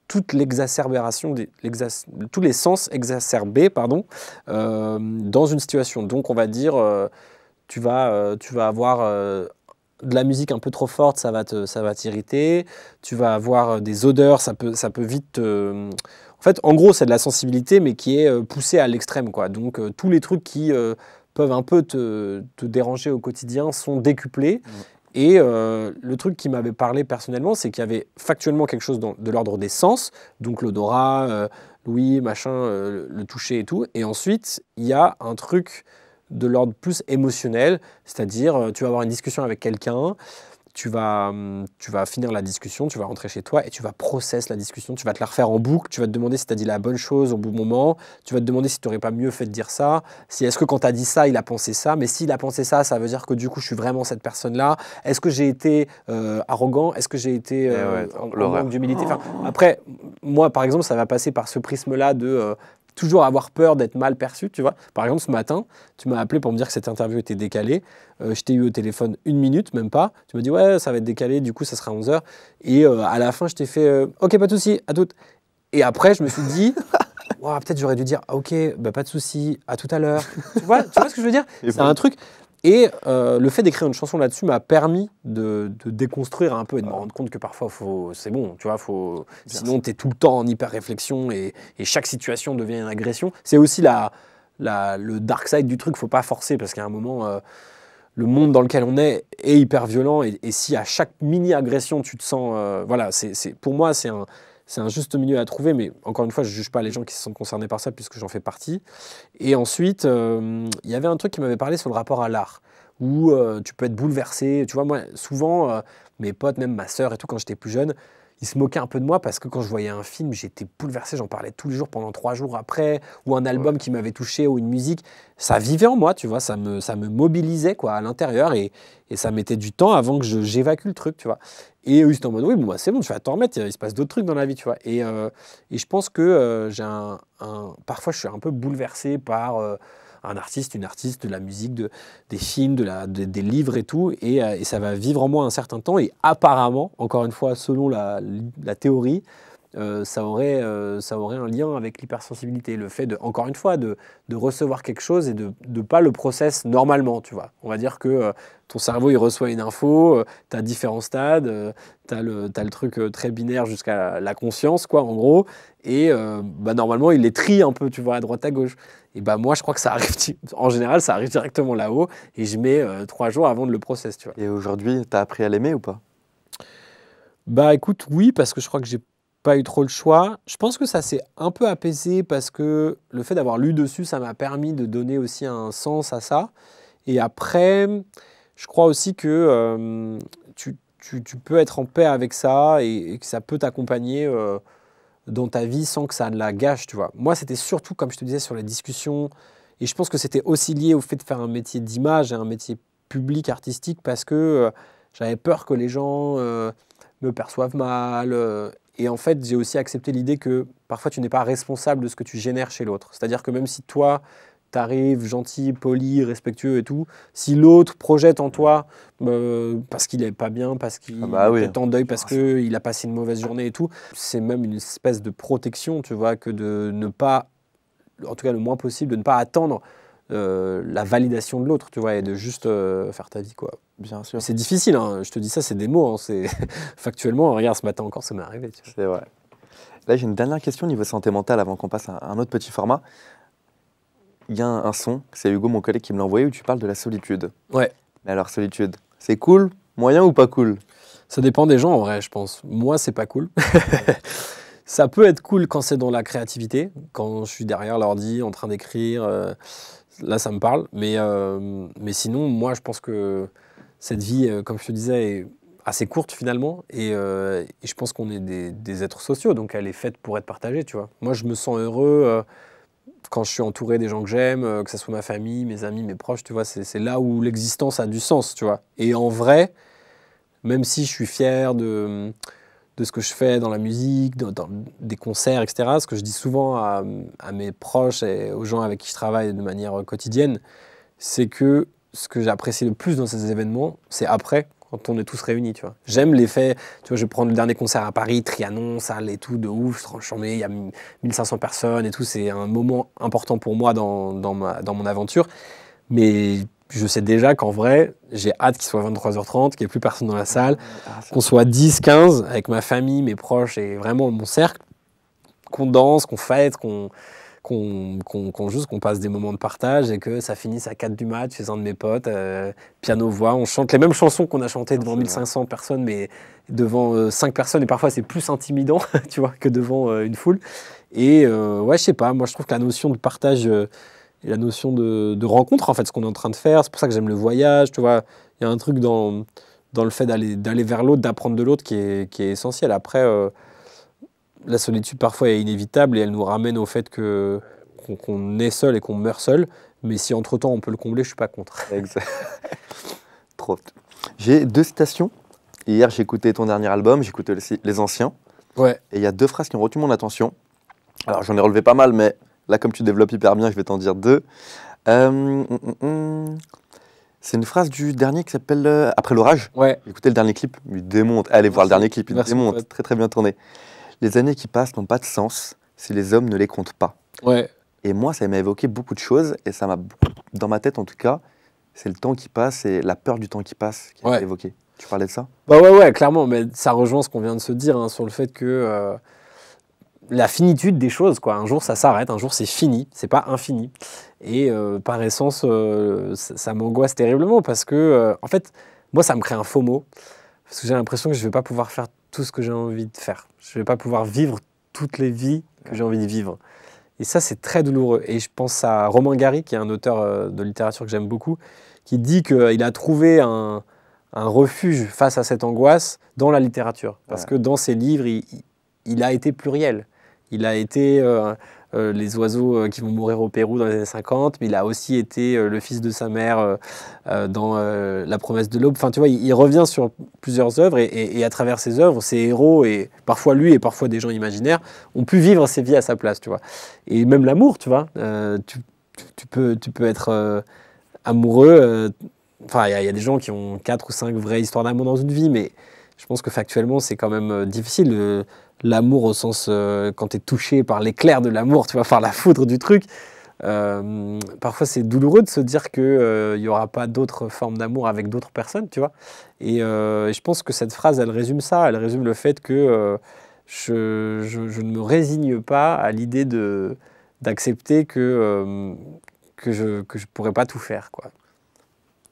toute l'exacerbation, tous les sens exacerbés, pardon, euh, dans une situation. Donc, on va dire, tu vas, tu vas avoir de la musique un peu trop forte, ça va te, ça t'irriter. Tu vas avoir des odeurs, ça peut, ça peut vite te... En fait, en gros, c'est de la sensibilité, mais qui est poussée à l'extrême, quoi. Donc, tous les trucs qui peuvent un peu te, déranger au quotidien sont décuplés. Et euh, le truc qui m'avait parlé personnellement, c'est qu'il y avait factuellement quelque chose de l'ordre des sens, donc l'odorat, euh, Louis machin, euh, le toucher et tout. Et ensuite, il y a un truc de l'ordre plus émotionnel, c'est-à-dire tu vas avoir une discussion avec quelqu'un, tu vas, hum, tu vas finir la discussion, tu vas rentrer chez toi et tu vas process la discussion, tu vas te la refaire en boucle, tu vas te demander si tu as dit la bonne chose au bon moment, tu vas te demander si tu n'aurais pas mieux fait de dire ça, si est-ce que quand tu as dit ça, il a pensé ça, mais s'il a pensé ça, ça veut dire que du coup, je suis vraiment cette personne-là, est-ce que j'ai été euh, arrogant, est-ce que j'ai été eh euh, en, d'humilité Après, moi, par exemple, ça va passer par ce prisme-là de euh, toujours avoir peur d'être mal perçu, tu vois. Par exemple, ce matin, tu m'as appelé pour me dire que cette interview était décalée. Euh, je t'ai eu au téléphone une minute, même pas. Tu m'as dit, ouais, ça va être décalé, du coup, ça sera 11h. Et euh, à la fin, je t'ai fait, euh, ok, pas de souci, à toute. Et après, je me suis dit, peut-être j'aurais dû dire, ok, bah, pas de souci, à tout à l'heure. tu vois ce que je veux dire C'est un truc. Et euh, le fait d'écrire une chanson là-dessus m'a permis de, déconstruire un peu et de me rendre compte que parfois, c'est bon, tu vois, faut, sinon tu es tout le temps en hyper-réflexion et, chaque situation devient une agression. C'est aussi la, le dark side du truc, faut pas forcer parce qu'à un moment, euh, le monde dans lequel on est est hyper violent et, si à chaque mini-agression tu te sens. Euh, voilà, c'est pour moi, c'est un, c'est un juste milieu à trouver, mais encore une fois, je ne juge pas les gens qui se sont concernés par ça puisque j'en fais partie. Et ensuite, euh, il y avait un truc qui m'avait parlé sur le rapport à l'art, où euh, tu peux être bouleversé. Tu vois, moi, souvent, euh, mes potes, même ma sœur et tout, quand j'étais plus jeune, il se moquait un peu de moi parce que quand je voyais un film, j'étais bouleversé, j'en parlais tous les jours pendant trois jours après, ou un album qui m'avait touché, ou une musique. Ça vivait en moi, tu vois, ça me, ça me mobilisait quoi, à l'intérieur et, ça mettait du temps avant que j'évacue le truc, tu vois. Et eux, ils étaient en mode, oui, bon, bah, c'est bon, tu vas t'en remettre, il se passe d'autres trucs dans la vie, tu vois. Et, euh, je pense que euh, j'ai un, Parfois, je suis un peu bouleversé par. Euh, un artiste, une artiste, de la musique, des films, de des livres et tout, euh, et, ça va vivre en moi un certain temps, et apparemment, encore une fois, selon la théorie, euh, ça, aurait, euh, ça aurait un lien avec l'hypersensibilité. Le fait, de, encore une fois, de, recevoir quelque chose et de ne pas le process normalement, tu vois. On va dire que euh, ton cerveau, il reçoit une info, tu as différents stades, tu as, le truc très binaire jusqu'à la, conscience, quoi, en gros. Et bah, normalement, il les trie un peu, tu vois, à droite, à gauche. Et bah, moi, je crois que ça arrive, en général, ça arrive directement là-haut et je mets trois jours avant de le process, tu vois. Et aujourd'hui, tu as appris à l'aimer ou pas bah écoute, oui, parce que je crois que j'ai eu trop le choix. Je pense que ça s'est un peu apaisé parce que le fait d'avoir lu dessus, ça m'a permis de donner aussi un sens à ça. Et après, je crois aussi que euh, tu, peux être en paix avec ça et, que ça peut t'accompagner euh, dans ta vie sans que ça la gâche, tu vois. Moi, c'était surtout, comme je te disais, sur la discussion Et je pense que c'était aussi lié au fait de faire un métier d'image et un métier public artistique parce que euh, j'avais peur que les gens me perçoivent mal. Et en fait, j'ai aussi accepté l'idée que parfois tu n'es pas responsable de ce que tu génères chez l'autre. C'est-à-dire que même si toi, t'arrives gentil, poli, respectueux et tout, si l'autre projette en toi euh, parce qu'il n'est pas bien, parce qu'il ah bah est en deuil, parce ah, qu'il a passé une mauvaise journée et tout, c'est même une espèce de protection, tu vois, que de ne pas, en tout cas le moins possible, de ne pas attendre euh, la validation de l'autre, tu vois, et de juste euh, faire ta vie, quoi. Bien sûr. C'est difficile, hein. je te dis ça, c'est des mots. Hein. C'est factuellement, regarde, ce matin encore, ça m'est arrivé. C'est vrai. Là, j'ai une dernière question au niveau santé mentale avant qu'on passe à un autre petit format. Il y a un, son, c'est Hugo, mon collègue, qui me l'a envoyé, où tu parles de la solitude. Ouais. Mais alors, solitude, c'est cool, moyen ou pas cool Ça dépend des gens, en vrai, je pense. Moi, c'est pas cool. ça peut être cool quand c'est dans la créativité, quand je suis derrière l'ordi, en train d'écrire. Euh, là, ça me parle. Mais, euh, mais sinon, moi, je pense que cette vie, euh, comme je te disais, est assez courte finalement. Et, euh, je pense qu'on est des, êtres sociaux, donc elle est faite pour être partagée, tu vois. Moi, je me sens heureux euh, quand je suis entouré des gens que j'aime, que ce soit ma famille, mes amis, mes proches, tu vois. C'est là où l'existence a du sens, tu vois. Et en vrai, même si je suis fier de, de ce que je fais dans la musique, dans, des concerts, etc., ce que je dis souvent à, à mes proches et aux gens avec qui je travaille de manière quotidienne, c'est que ce que j'apprécie le plus dans ces événements, c'est après, quand on est tous réunis, tu vois. J'aime l'effet, tu vois, je vais prendre le dernier concert à Paris, Trianon, salle et tout, de ouf, transformé, il y a 1500 personnes et tout, c'est un moment important pour moi dans, ma, dans mon aventure. Mais je sais déjà qu'en vrai, j'ai hâte qu'il soit 23h30, qu'il n'y ait plus personne dans la salle, ah, qu'on soit 10, 15, avec ma famille, mes proches et vraiment mon cercle, qu'on danse, qu'on fête, qu'on qu'on juste qu'on passe des moments de partage et que ça finisse à 4 du match chez un de mes potes, euh, piano voix, on chante les mêmes chansons qu'on a chantées devant 1500 personnes, mais devant 5 euh, personnes et parfois c'est plus intimidant, tu vois, que devant euh, une foule. Et ouais, je sais pas, moi je trouve que la notion de partage et la notion de, rencontre, en fait, ce qu'on est en train de faire, c'est pour ça que j'aime le voyage, tu vois, il y a un truc dans, dans le fait d'aller vers l'autre, d'apprendre de l'autre qui est, qui est, essentiel. Après la solitude parfois est inévitable et elle nous ramène au fait que qu'on est seul et qu'on meurt seul. Mais si entre-temps on peut le combler, je suis pas contre. Trop. J'ai deux citations. Hier, j'ai écouté ton dernier album, j'ai écouté Les Anciens. Ouais. Et il y a deux phrases qui ont retenu mon attention. Alors, j'en ai relevé pas mal, mais là, comme tu développes hyper bien, je vais t'en dire deux. Euh, hum, hum, hum. c'est une phrase du dernier qui s'appelle euh, Après l'orage. Ouais. Écoutez le dernier clip, il démonte. Allez voir le dernier clip, il Merci démonte. Très, très bien tourné les années qui passent n'ont pas de sens si les hommes ne les comptent pas. Ouais. Et moi, ça m'a évoqué beaucoup de choses, et ça m'a, dans ma tête en tout cas, c'est le temps qui passe et la peur du temps qui passe qui m'a a évoqué. Tu parlais de ça Bah ouais, ouais, clairement, mais ça rejoint ce qu'on vient de se dire hein, sur le fait que euh, la finitude des choses, quoi. Un jour, ça s'arrête, un jour, c'est fini, c'est pas infini. Et euh, par essence, euh, ça, m'angoisse terriblement parce que, en fait, moi, ça me crée un faux mot parce que j'ai l'impression que je ne vais pas pouvoir faire tout ce que j'ai envie de faire. Je ne vais pas pouvoir vivre toutes les vies que j'ai envie de vivre. Et ça, c'est très douloureux. Et je pense à Romain Gary, qui est un auteur euh, de littérature que j'aime beaucoup, qui dit qu'il euh, a trouvé un, refuge face à cette angoisse dans la littérature. Parce que dans ses livres, il, a été pluriel. Il a été euh, euh, les oiseaux euh, qui vont mourir au Pérou dans les années 50, mais il a aussi été euh, le fils de sa mère dans La promesse de l'aube. Enfin, tu vois, il, revient sur plusieurs œuvres et, à travers ses œuvres, ses héros, et parfois lui et parfois des gens imaginaires, ont pu vivre ses vies à sa place, tu vois. Et même l'amour, tu vois. Tu, peux, tu peux être amoureux. Enfin, il y, a des gens qui ont quatre ou cinq vraies histoires d'amour dans une vie, mais je pense que factuellement, c'est quand même difficile l'amour au sens euh, quand tu es touché par l'éclair de l'amour, tu vas faire la foudre du truc. Euh, parfois, c'est douloureux de se dire qu'il n'y euh, aura pas d'autres formes d'amour avec d'autres personnes, tu vois. Et, je pense que cette phrase, elle résume ça. Elle résume le fait que je, ne me résigne pas à l'idée d'accepter que, je ne que pourrais pas tout faire, quoi.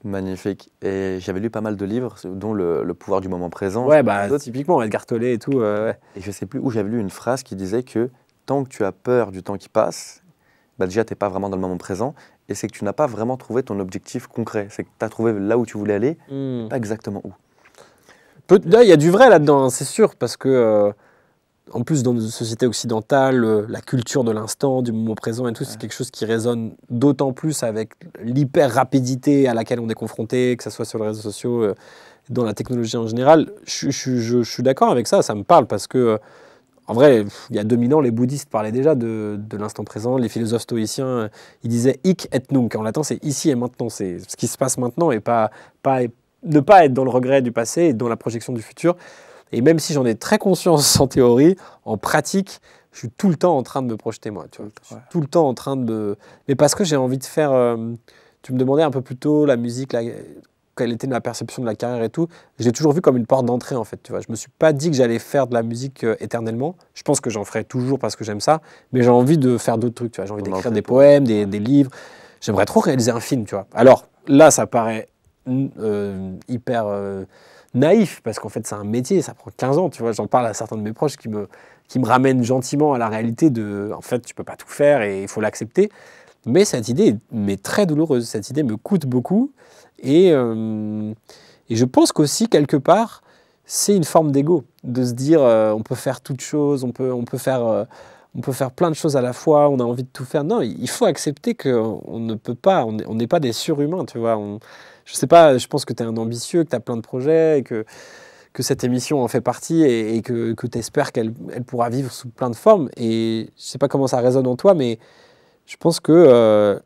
Magnifique. Et j'avais lu pas mal de livres, dont le, pouvoir du moment présent. Ouais, bah, typiquement, Edgar Tollet et tout. Euh, et je sais plus où j'avais lu une phrase qui disait que tant que tu as peur du temps qui passe, bah déjà, tu n'es pas vraiment dans le moment présent. Et c'est que tu n'as pas vraiment trouvé ton objectif concret. C'est que tu as trouvé là où tu voulais aller, hmm. pas exactement où. il y a du vrai là-dedans, hein, c'est sûr, parce que. Euh, en plus, dans nos sociétés occidentales, euh, la culture de l'instant, du moment présent et tout, c'est quelque chose qui résonne d'autant plus avec l'hyper-rapidité à laquelle on est confronté, que ce soit sur les réseaux sociaux, euh, dans la technologie en général. Je, suis d'accord avec ça, ça me parle parce que, euh, en vrai, il y a 2000 ans, les bouddhistes parlaient déjà de, l'instant présent, les philosophes stoïciens, ils disaient hic et nunc. En latin, c'est ici et maintenant, c'est ce qui se passe maintenant et pas, pas, ne pas être dans le regret du passé et dans la projection du futur. Et même si j'en ai très conscience en théorie, en pratique, je suis tout le temps en train de me projeter moi. Tu vois. tout le temps en train de. Mais parce que j'ai envie de faire. Euh, tu me demandais un peu plus tôt la musique, quelle était ma perception de la carrière et tout. J'ai toujours vu comme une porte d'entrée en fait. Tu vois. Je me suis pas dit que j'allais faire de la musique euh, éternellement. Je pense que j'en ferai toujours parce que j'aime ça. Mais j'ai envie de faire d'autres trucs. J'ai envie d'écrire des poèmes, des, livres. J'aimerais trop réaliser un film. Tu vois. Alors là, ça paraît euh, hyper naïf, parce qu'en fait c'est un métier, ça prend 15 ans, tu vois, j'en parle à certains de mes proches qui me, qui me ramènent gentiment à la réalité de, en fait tu peux pas tout faire et il faut l'accepter, mais cette idée m'est très douloureuse, cette idée me coûte beaucoup, et, euh, je pense qu'aussi quelque part, c'est une forme d'ego, de se dire euh, on peut faire toutes choses on peut, on peut faire... Euh, on peut faire plein de choses à la fois, on a envie de tout faire. Non, il faut accepter qu'on ne peut pas, on n'est pas des surhumains, tu vois je sais pas, je pense que tu es un ambitieux, que tu as plein de projets, et que, que cette émission en fait partie et, que, que tu espères qu'elle elle pourra vivre sous plein de formes. Et je sais pas comment ça résonne en toi, mais je pense que euh,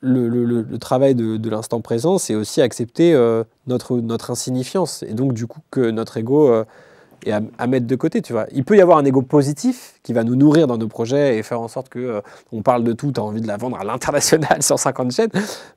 le, le, travail de, de l'instant présent, c'est aussi accepter euh, notre, notre insignifiance. Et donc, du coup, que notre ego. Euh, et à, mettre de côté, tu vois. Il peut y avoir un ego positif qui va nous nourrir dans nos projets et faire en sorte que euh, on parle de tout, tu as envie de la vendre à l'international sur 50 chaînes,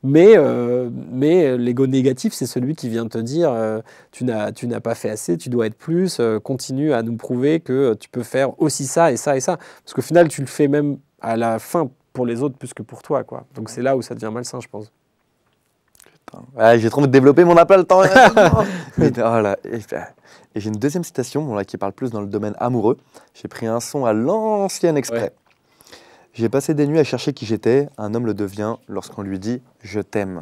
mais, euh, mais l'ego négatif, c'est celui qui vient te dire euh, n'as tu n'as pas fait assez, tu dois être plus, continue à nous prouver que tu peux faire aussi ça et ça et ça. Parce qu'au final, tu le fais même à la fin pour les autres plus que pour toi, quoi. Donc c'est là où ça devient malsain, je pense j'ai trop développé mon appel temps. et, oh bah, et j'ai une deuxième citation là, qui parle plus dans le domaine amoureux. J'ai pris un son à l'ancienne exprès. J'ai passé des nuits à chercher qui j'étais. Un homme le devient lorsqu'on lui dit je t'aime.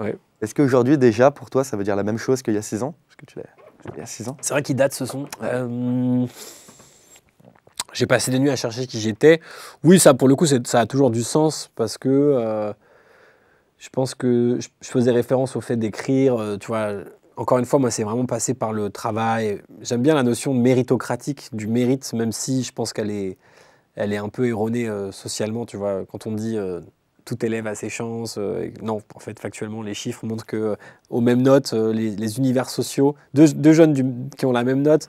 Est-ce qu'aujourd'hui, déjà, pour toi, ça veut dire la même chose qu'il y a 6 ans Parce que tu Il y a ans. C'est vrai qu'il date ce son. Euh, j'ai passé des nuits à chercher qui j'étais. Oui, ça, pour le coup, ça a toujours du sens parce que. Euh, je pense que je faisais référence au fait d'écrire, euh, tu vois, encore une fois, moi, c'est vraiment passé par le travail. J'aime bien la notion de méritocratique, du mérite, même si je pense qu'elle est, elle est un peu erronée euh, socialement, tu vois. Quand on dit euh, tout élève a ses chances, non, en fait, factuellement, les chiffres montrent que, aux mêmes notes, les, univers sociaux, deux, jeunes qui ont la même note,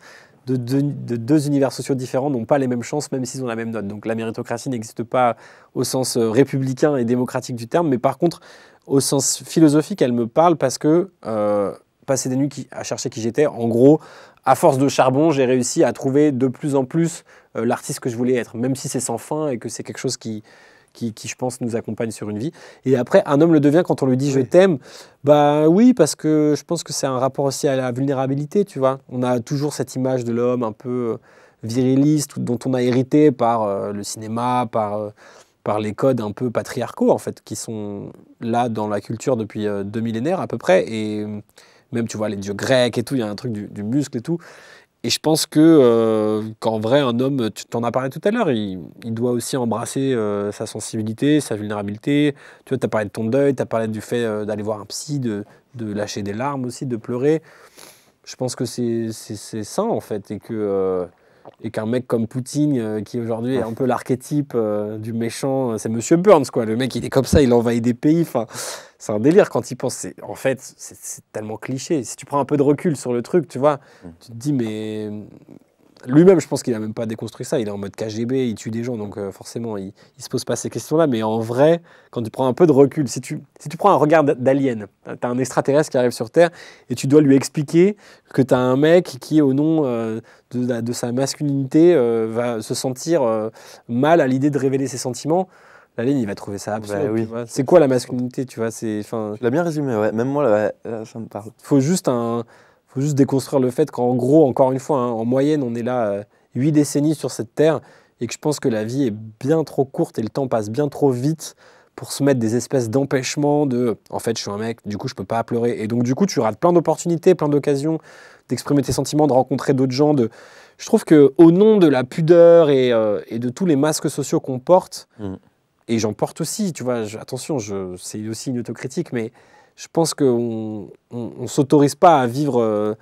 de deux, univers sociaux différents n'ont pas les mêmes chances, même s'ils ont la même note. Donc la méritocratie n'existe pas au sens euh, républicain et démocratique du terme, mais par contre, au sens philosophique, elle me parle parce que euh, passé des nuits à chercher qui j'étais, en gros, à force de charbon, j'ai réussi à trouver de plus en plus euh, l'artiste que je voulais être, même si c'est sans fin et que c'est quelque chose qui, qui, qui, je pense, nous accompagne sur une vie. Et après, un homme le devient quand on lui dit je t'aime. Bah oui, parce que je pense que c'est un rapport aussi à la vulnérabilité, tu vois. On a toujours cette image de l'homme un peu euh, viriliste, dont on a hérité par euh, le cinéma, par, euh, par les codes un peu patriarcaux, en fait, qui sont là dans la culture depuis deux millénaires à peu près. Et même, tu vois, les dieux grecs et tout, il y a un truc du muscle et tout. Et je pense que euh, qu'en vrai, un homme, tu t'en as parlé tout à l'heure, il, doit aussi embrasser euh, sa sensibilité, sa vulnérabilité. Tu vois, tu as parlé de ton deuil, tu as parlé du fait euh, d'aller voir un psy, de, de, lâcher des larmes aussi, de pleurer. Je pense que c'est ça, en fait, et que et qu'un mec comme Poutine, euh, qui aujourd'hui est un ah. peu l'archétype euh, du méchant, euh, c'est Monsieur Burns, quoi. Le mec, il est comme ça, il envahit des pays. Enfin, c'est un délire quand il pense. En fait, c'est tellement cliché. Si tu prends un peu de recul sur le truc, tu vois, mm. tu te dis, mais lui-même, je pense qu'il n'a même pas déconstruit ça. Il est en mode KGB, il tue des gens, donc euh, forcément, il ne se pose pas ces questions-là. Mais en vrai, quand tu prends un peu de recul, si tu, si tu prends un regard d'alien, hein, tu as un extraterrestre qui arrive sur Terre et tu dois lui expliquer que tu as un mec qui, au nom euh, de, sa masculinité, euh, va se sentir mal à l'idée de révéler ses sentiments. L'alien, il va trouver ça absurde. Bah C'est quoi la masculinité, tu vois Tu l'as bien résumé, ouais. même moi, ça me parle. faut juste un faut juste déconstruire le fait qu'en gros, encore une fois, hein, en moyenne, on est là euh, huit décennies sur cette terre et que je pense que la vie est bien trop courte et le temps passe bien trop vite pour se mettre des espèces d'empêchements de en fait je suis un mec, du coup je peux pas pleurer et donc du coup tu rates plein d'opportunités, plein d'occasions d'exprimer tes sentiments, de rencontrer d'autres gens, de je trouve que au nom de la pudeur et, euh, de tous les masques sociaux qu'on porte mm. et j'en porte aussi, tu vois, attention, je, c'est aussi une autocritique mais je pense qu'on ne s'autorise pas à vivre euh,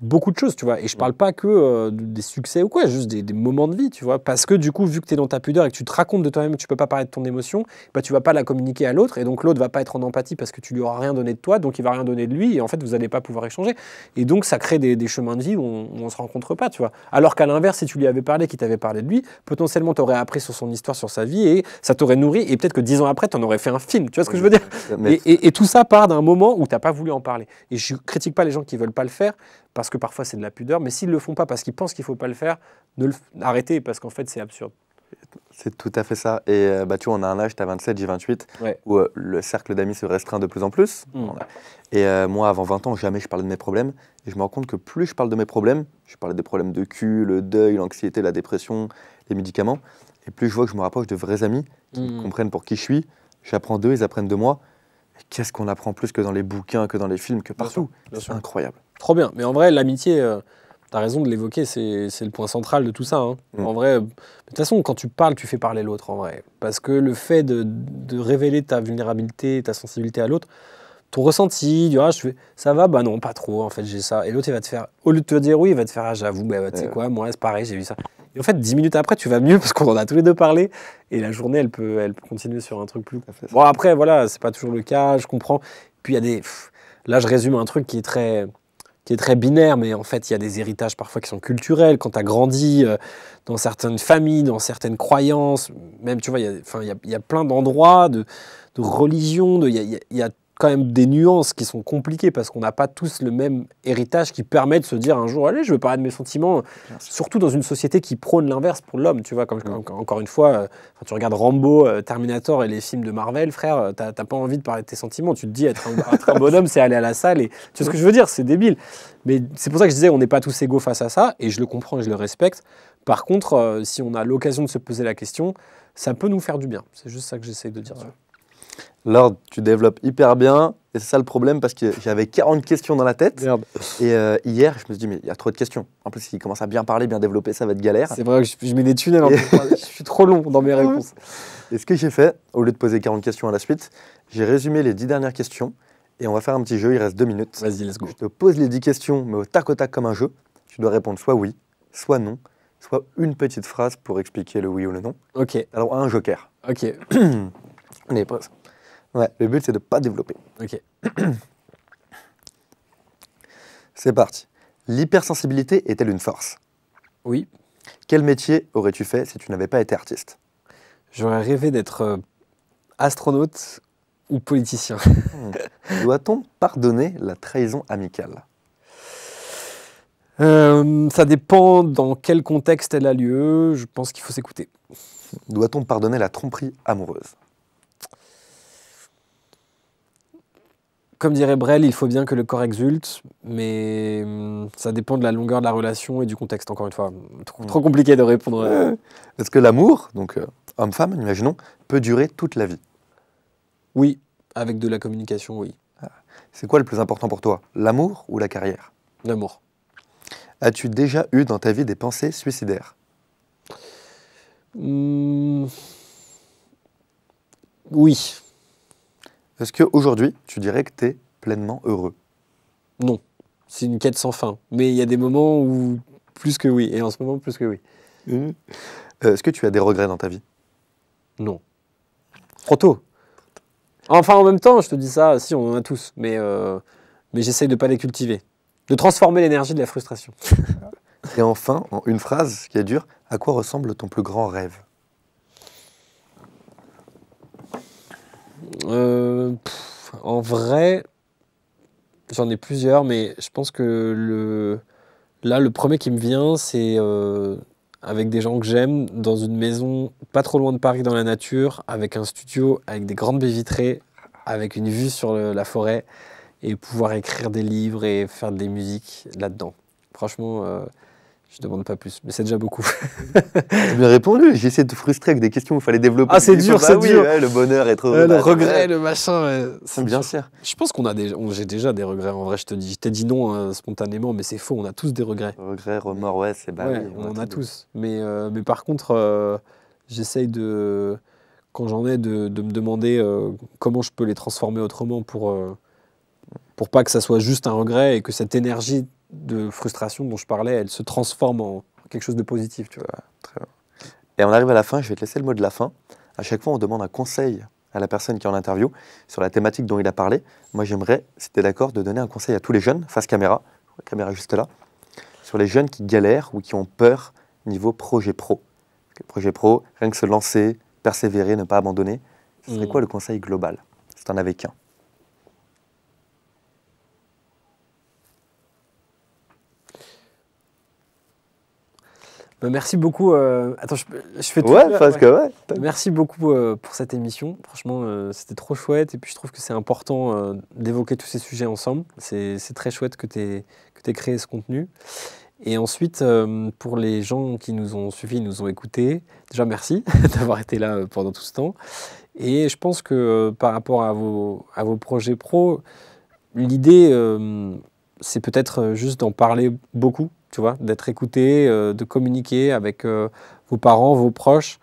beaucoup de choses, tu vois. Et je mm. parle pas que euh, des succès ou quoi, juste des, moments de vie, tu vois. Parce que du coup, vu que tu es dans ta pudeur et que tu te racontes de toi-même, tu peux pas parler de ton émotion, bah tu vas pas la communiquer à l'autre et donc l'autre va pas être en empathie parce que tu lui auras rien donné de toi, donc il va rien donner de lui et en fait, vous allez pas pouvoir échanger. Et donc ça crée des, chemins de vie où on, se rencontre pas, tu vois. Alors qu'à l'inverse, si tu lui avais parlé, qu'il t'avait parlé de lui, potentiellement tu appris sur son histoire, sur sa vie et ça t'aurait nourri et peut-être que dix ans après, tu en aurais fait un film, tu vois ce que je veux dire et, tout ça part d'un moment où t'as pas voulu en parler. Et je critique pas les gens qui veulent pas le faire, parce que parfois c'est de la pudeur, mais s'ils ne le font pas parce qu'ils pensent qu'il ne faut pas le faire, ne arrêtez, parce qu'en fait c'est absurde. C'est tout à fait ça. Et euh, bah, tu vois, on a un âge, tu as 27, j'ai 28, où euh, le cercle d'amis se restreint de plus en plus. Mm. Et euh, moi, avant 20 ans, jamais je parlais de mes problèmes. Et je me rends compte que plus je parle de mes problèmes, je parlais des problèmes de cul, le deuil, l'anxiété, la dépression, les médicaments, et plus je vois que je me rapproche de vrais amis qui mm. comprennent pour qui je suis, j'apprends d'eux, ils apprennent de moi. Qu'est-ce qu'on apprend plus que dans les bouquins, que dans les films, que partout C'est incroyable. Trop bien. Mais en vrai, l'amitié, euh, tu as raison de l'évoquer, c'est le point central de tout ça. Hein. Mm. En vrai, de toute façon, quand tu parles, tu fais parler l'autre, en vrai. Parce que le fait de, de révéler ta vulnérabilité, ta sensibilité à l'autre, ton ressenti, tu vois, ah, je fais, ça va, bah non, pas trop, en fait, j'ai ça. Et l'autre, il va te faire, au lieu de te dire oui, il va te faire, ah, j'avoue, vous, bah tu sais quoi, moi, c'est pareil, j'ai vu ça en fait, dix minutes après, tu vas mieux parce qu'on en a tous les deux parlé. Et la journée, elle peut, elle continuer sur un truc plus. Bon, après, voilà, c'est pas toujours le cas, je comprends. Puis il y a des. Là, je résume un truc qui est très qui est très binaire, mais en fait, il y a des héritages parfois qui sont culturels. Quand tu as grandi euh, dans certaines familles, dans certaines croyances, même, tu vois, il y a, y a, y a plein d'endroits, de, de religions, il de, y a quand même des nuances qui sont compliquées parce qu'on n'a pas tous le même héritage qui permet de se dire un jour, allez, je veux parler de mes sentiments. Surtout dans une société qui prône l'inverse pour l'homme, tu vois. Comme, mm. encore une fois, euh, tu regardes Rambo, euh, Terminator et les films de Marvel, frère, euh, t'as pas envie de parler de tes sentiments. Tu te dis, être un, bonhomme, c'est aller à la salle. Et, tu vois ce que je veux dire C'est débile. Mais c'est pour ça que je disais, on n'est pas tous égaux face à ça. Et je le comprends et je le respecte. Par contre, si on a l'occasion de se poser la question, ça peut nous faire du bien. C'est juste ça que j'essaie de dire. Lord, tu développes hyper bien. Et c'est ça le problème parce que j'avais 40 questions dans la tête. Et euh, hier, je me suis dit, mais il y a trop de questions. En plus, il commence à bien parler, bien développer, ça va être galère. C'est vrai que je, mets des tunnels je suis trop long dans mes réponses. Et ce que j'ai fait, au lieu de poser 40 questions à la suite, j'ai résumé les 10 dernières questions. Et on va faire un petit jeu, il reste 2 minutes. Vas-y, let's go. Je te pose les 10 questions, mais au tac au tac comme un jeu. Tu dois répondre soit oui, soit non, soit une petite phrase pour expliquer le oui ou le non. Ok. Alors, un joker. Ok. on est presque. Ouais, le but c'est de ne pas développer. Ok. c'est parti. L'hypersensibilité est-elle une force Oui. Quel métier aurais-tu fait si tu n'avais pas été artiste J'aurais rêvé d'être euh, astronaute ou politicien. Hmm. Doit-on pardonner la trahison amicale euh, Ça dépend dans quel contexte elle a lieu. Je pense qu'il faut s'écouter. Doit-on pardonner la tromperie amoureuse Comme dirait Brel, il faut bien que le corps exulte, mais mm, ça dépend de la longueur de la relation et du contexte, encore une fois. Trop, mm. compliqué de répondre. Euh. Euh, est-ce que l'amour, donc euh, homme-femme, imaginons, peut durer toute la vie. Oui, avec de la communication, oui. Ah. C'est quoi le plus important pour toi, l'amour ou la carrière L'amour. As-tu déjà eu dans ta vie des pensées suicidaires mm. Oui. Est-ce qu'aujourd'hui, tu dirais que tu es pleinement heureux Non. C'est une quête sans fin. Mais il y a des moments où plus que oui. Et en ce moment, plus que oui. Mmh. Euh, est-ce que tu as des regrets dans ta vie Non. Trop tôt. Enfin, en même temps, je te dis ça, si, on en a tous. Mais, euh, mais j'essaye de ne pas les cultiver. De transformer l'énergie de la frustration. Et enfin, en une phrase qui est dure, à quoi ressemble ton plus grand rêve Euh, en vrai, j'en ai plusieurs, mais je pense que le... là, le premier qui me vient, c'est euh, avec des gens que j'aime, dans une maison pas trop loin de Paris, dans la nature, avec un studio, avec des grandes baies vitrées, avec une vue sur la forêt, et pouvoir écrire des livres et faire des musiques là-dedans. Franchement, euh, je demande pas plus, mais c'est déjà beaucoup. J'ai bien répondu. J'ai essayé de frustrer avec des questions où il fallait développer. Ah, c'est dur, c'est bah dur. le bonheur, être trop le bah, regret, le machin. C'est bien sûr. Je pense qu'on a des, j'ai déjà des regrets. En vrai, je te dis, t'ai dit non euh, spontanément, mais c'est faux. On a tous des regrets. Regrets, remords, ouais, c'est bah. Ouais, on, a, tous. Mais, euh, mais par contre, euh, j'essaye de, quand j'en ai, de, me demander comment je peux les transformer autrement pour, pour pas que ça soit juste un regret et que cette énergie de frustration dont je parlais, elle se transforme en quelque chose de positif, tu vois. Très et on arrive à la fin, je vais te laisser le mot de la fin. À chaque fois, on demande un conseil à la personne qui est en interview sur la thématique dont il a parlé. Moi, j'aimerais, si tu es d'accord, de donner un conseil à tous les jeunes, face caméra, caméra juste là, sur les jeunes qui galèrent ou qui ont peur niveau projet pro. projet pro, rien que se lancer, persévérer, ne pas abandonner, ce serait mm. quoi le conseil global, si tu n'en avais qu'un Bah, merci beaucoup. Euh, attends, je, fais tout. Ouais, Merci beaucoup euh, pour cette émission. Franchement, euh, c'était trop chouette. Et puis, je trouve que c'est important d'évoquer tous ces sujets ensemble. C'est très chouette que tu aies, créé ce contenu. Et ensuite, pour les gens qui nous ont suivis, nous ont écoutés, déjà merci d'avoir été là pendant tout ce temps. Et je pense que par rapport à vos, à vos projets pro, l'idée, c'est peut-être juste d'en parler beaucoup tu vois, d'être écouté, euh, de communiquer avec euh, vos parents, vos proches.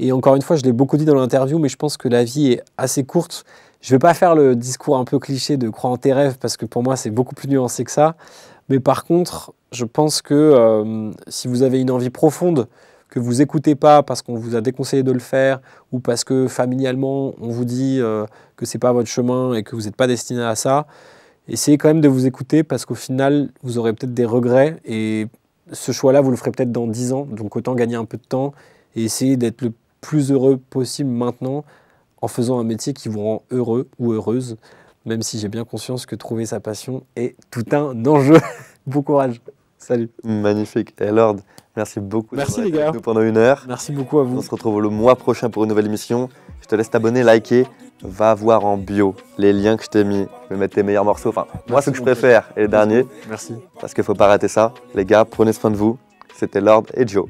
Et encore une fois, je l'ai beaucoup dit dans l'interview, mais je pense que la vie est assez courte. Je ne vais pas faire le discours un peu cliché de croire en tes rêves, parce que pour moi, c'est beaucoup plus nuancé que ça. Mais par contre, je pense que euh, si vous avez une envie profonde, que vous écoutez pas parce qu'on vous a déconseillé de le faire ou parce que familialement on vous dit que que c'est pas votre chemin et que vous n'êtes pas destiné à ça, essayez quand même de vous écouter parce qu'au final, vous aurez peut-être des regrets et ce choix-là, vous le ferez peut-être dans 10 ans. Donc autant gagner un peu de temps et essayer d'être le plus heureux possible maintenant en faisant un métier qui vous rend heureux ou heureuse, même si j'ai bien conscience que trouver sa passion est tout un enjeu. bon courage. Salut. Magnifique. Et eh, Lord, merci beaucoup merci les gars. pendant une heure. Merci beaucoup à vous. On se retrouve le mois prochain pour une nouvelle émission. Je te laisse t'abonner, liker, va voir en bio les liens que je t'ai mis, je vais mettre tes meilleurs morceaux, enfin moi ce que je préfère et le dernier. Merci. Parce qu'il ne faut pas rater ça. Les gars, prenez soin de vous. C'était Lord et Joe.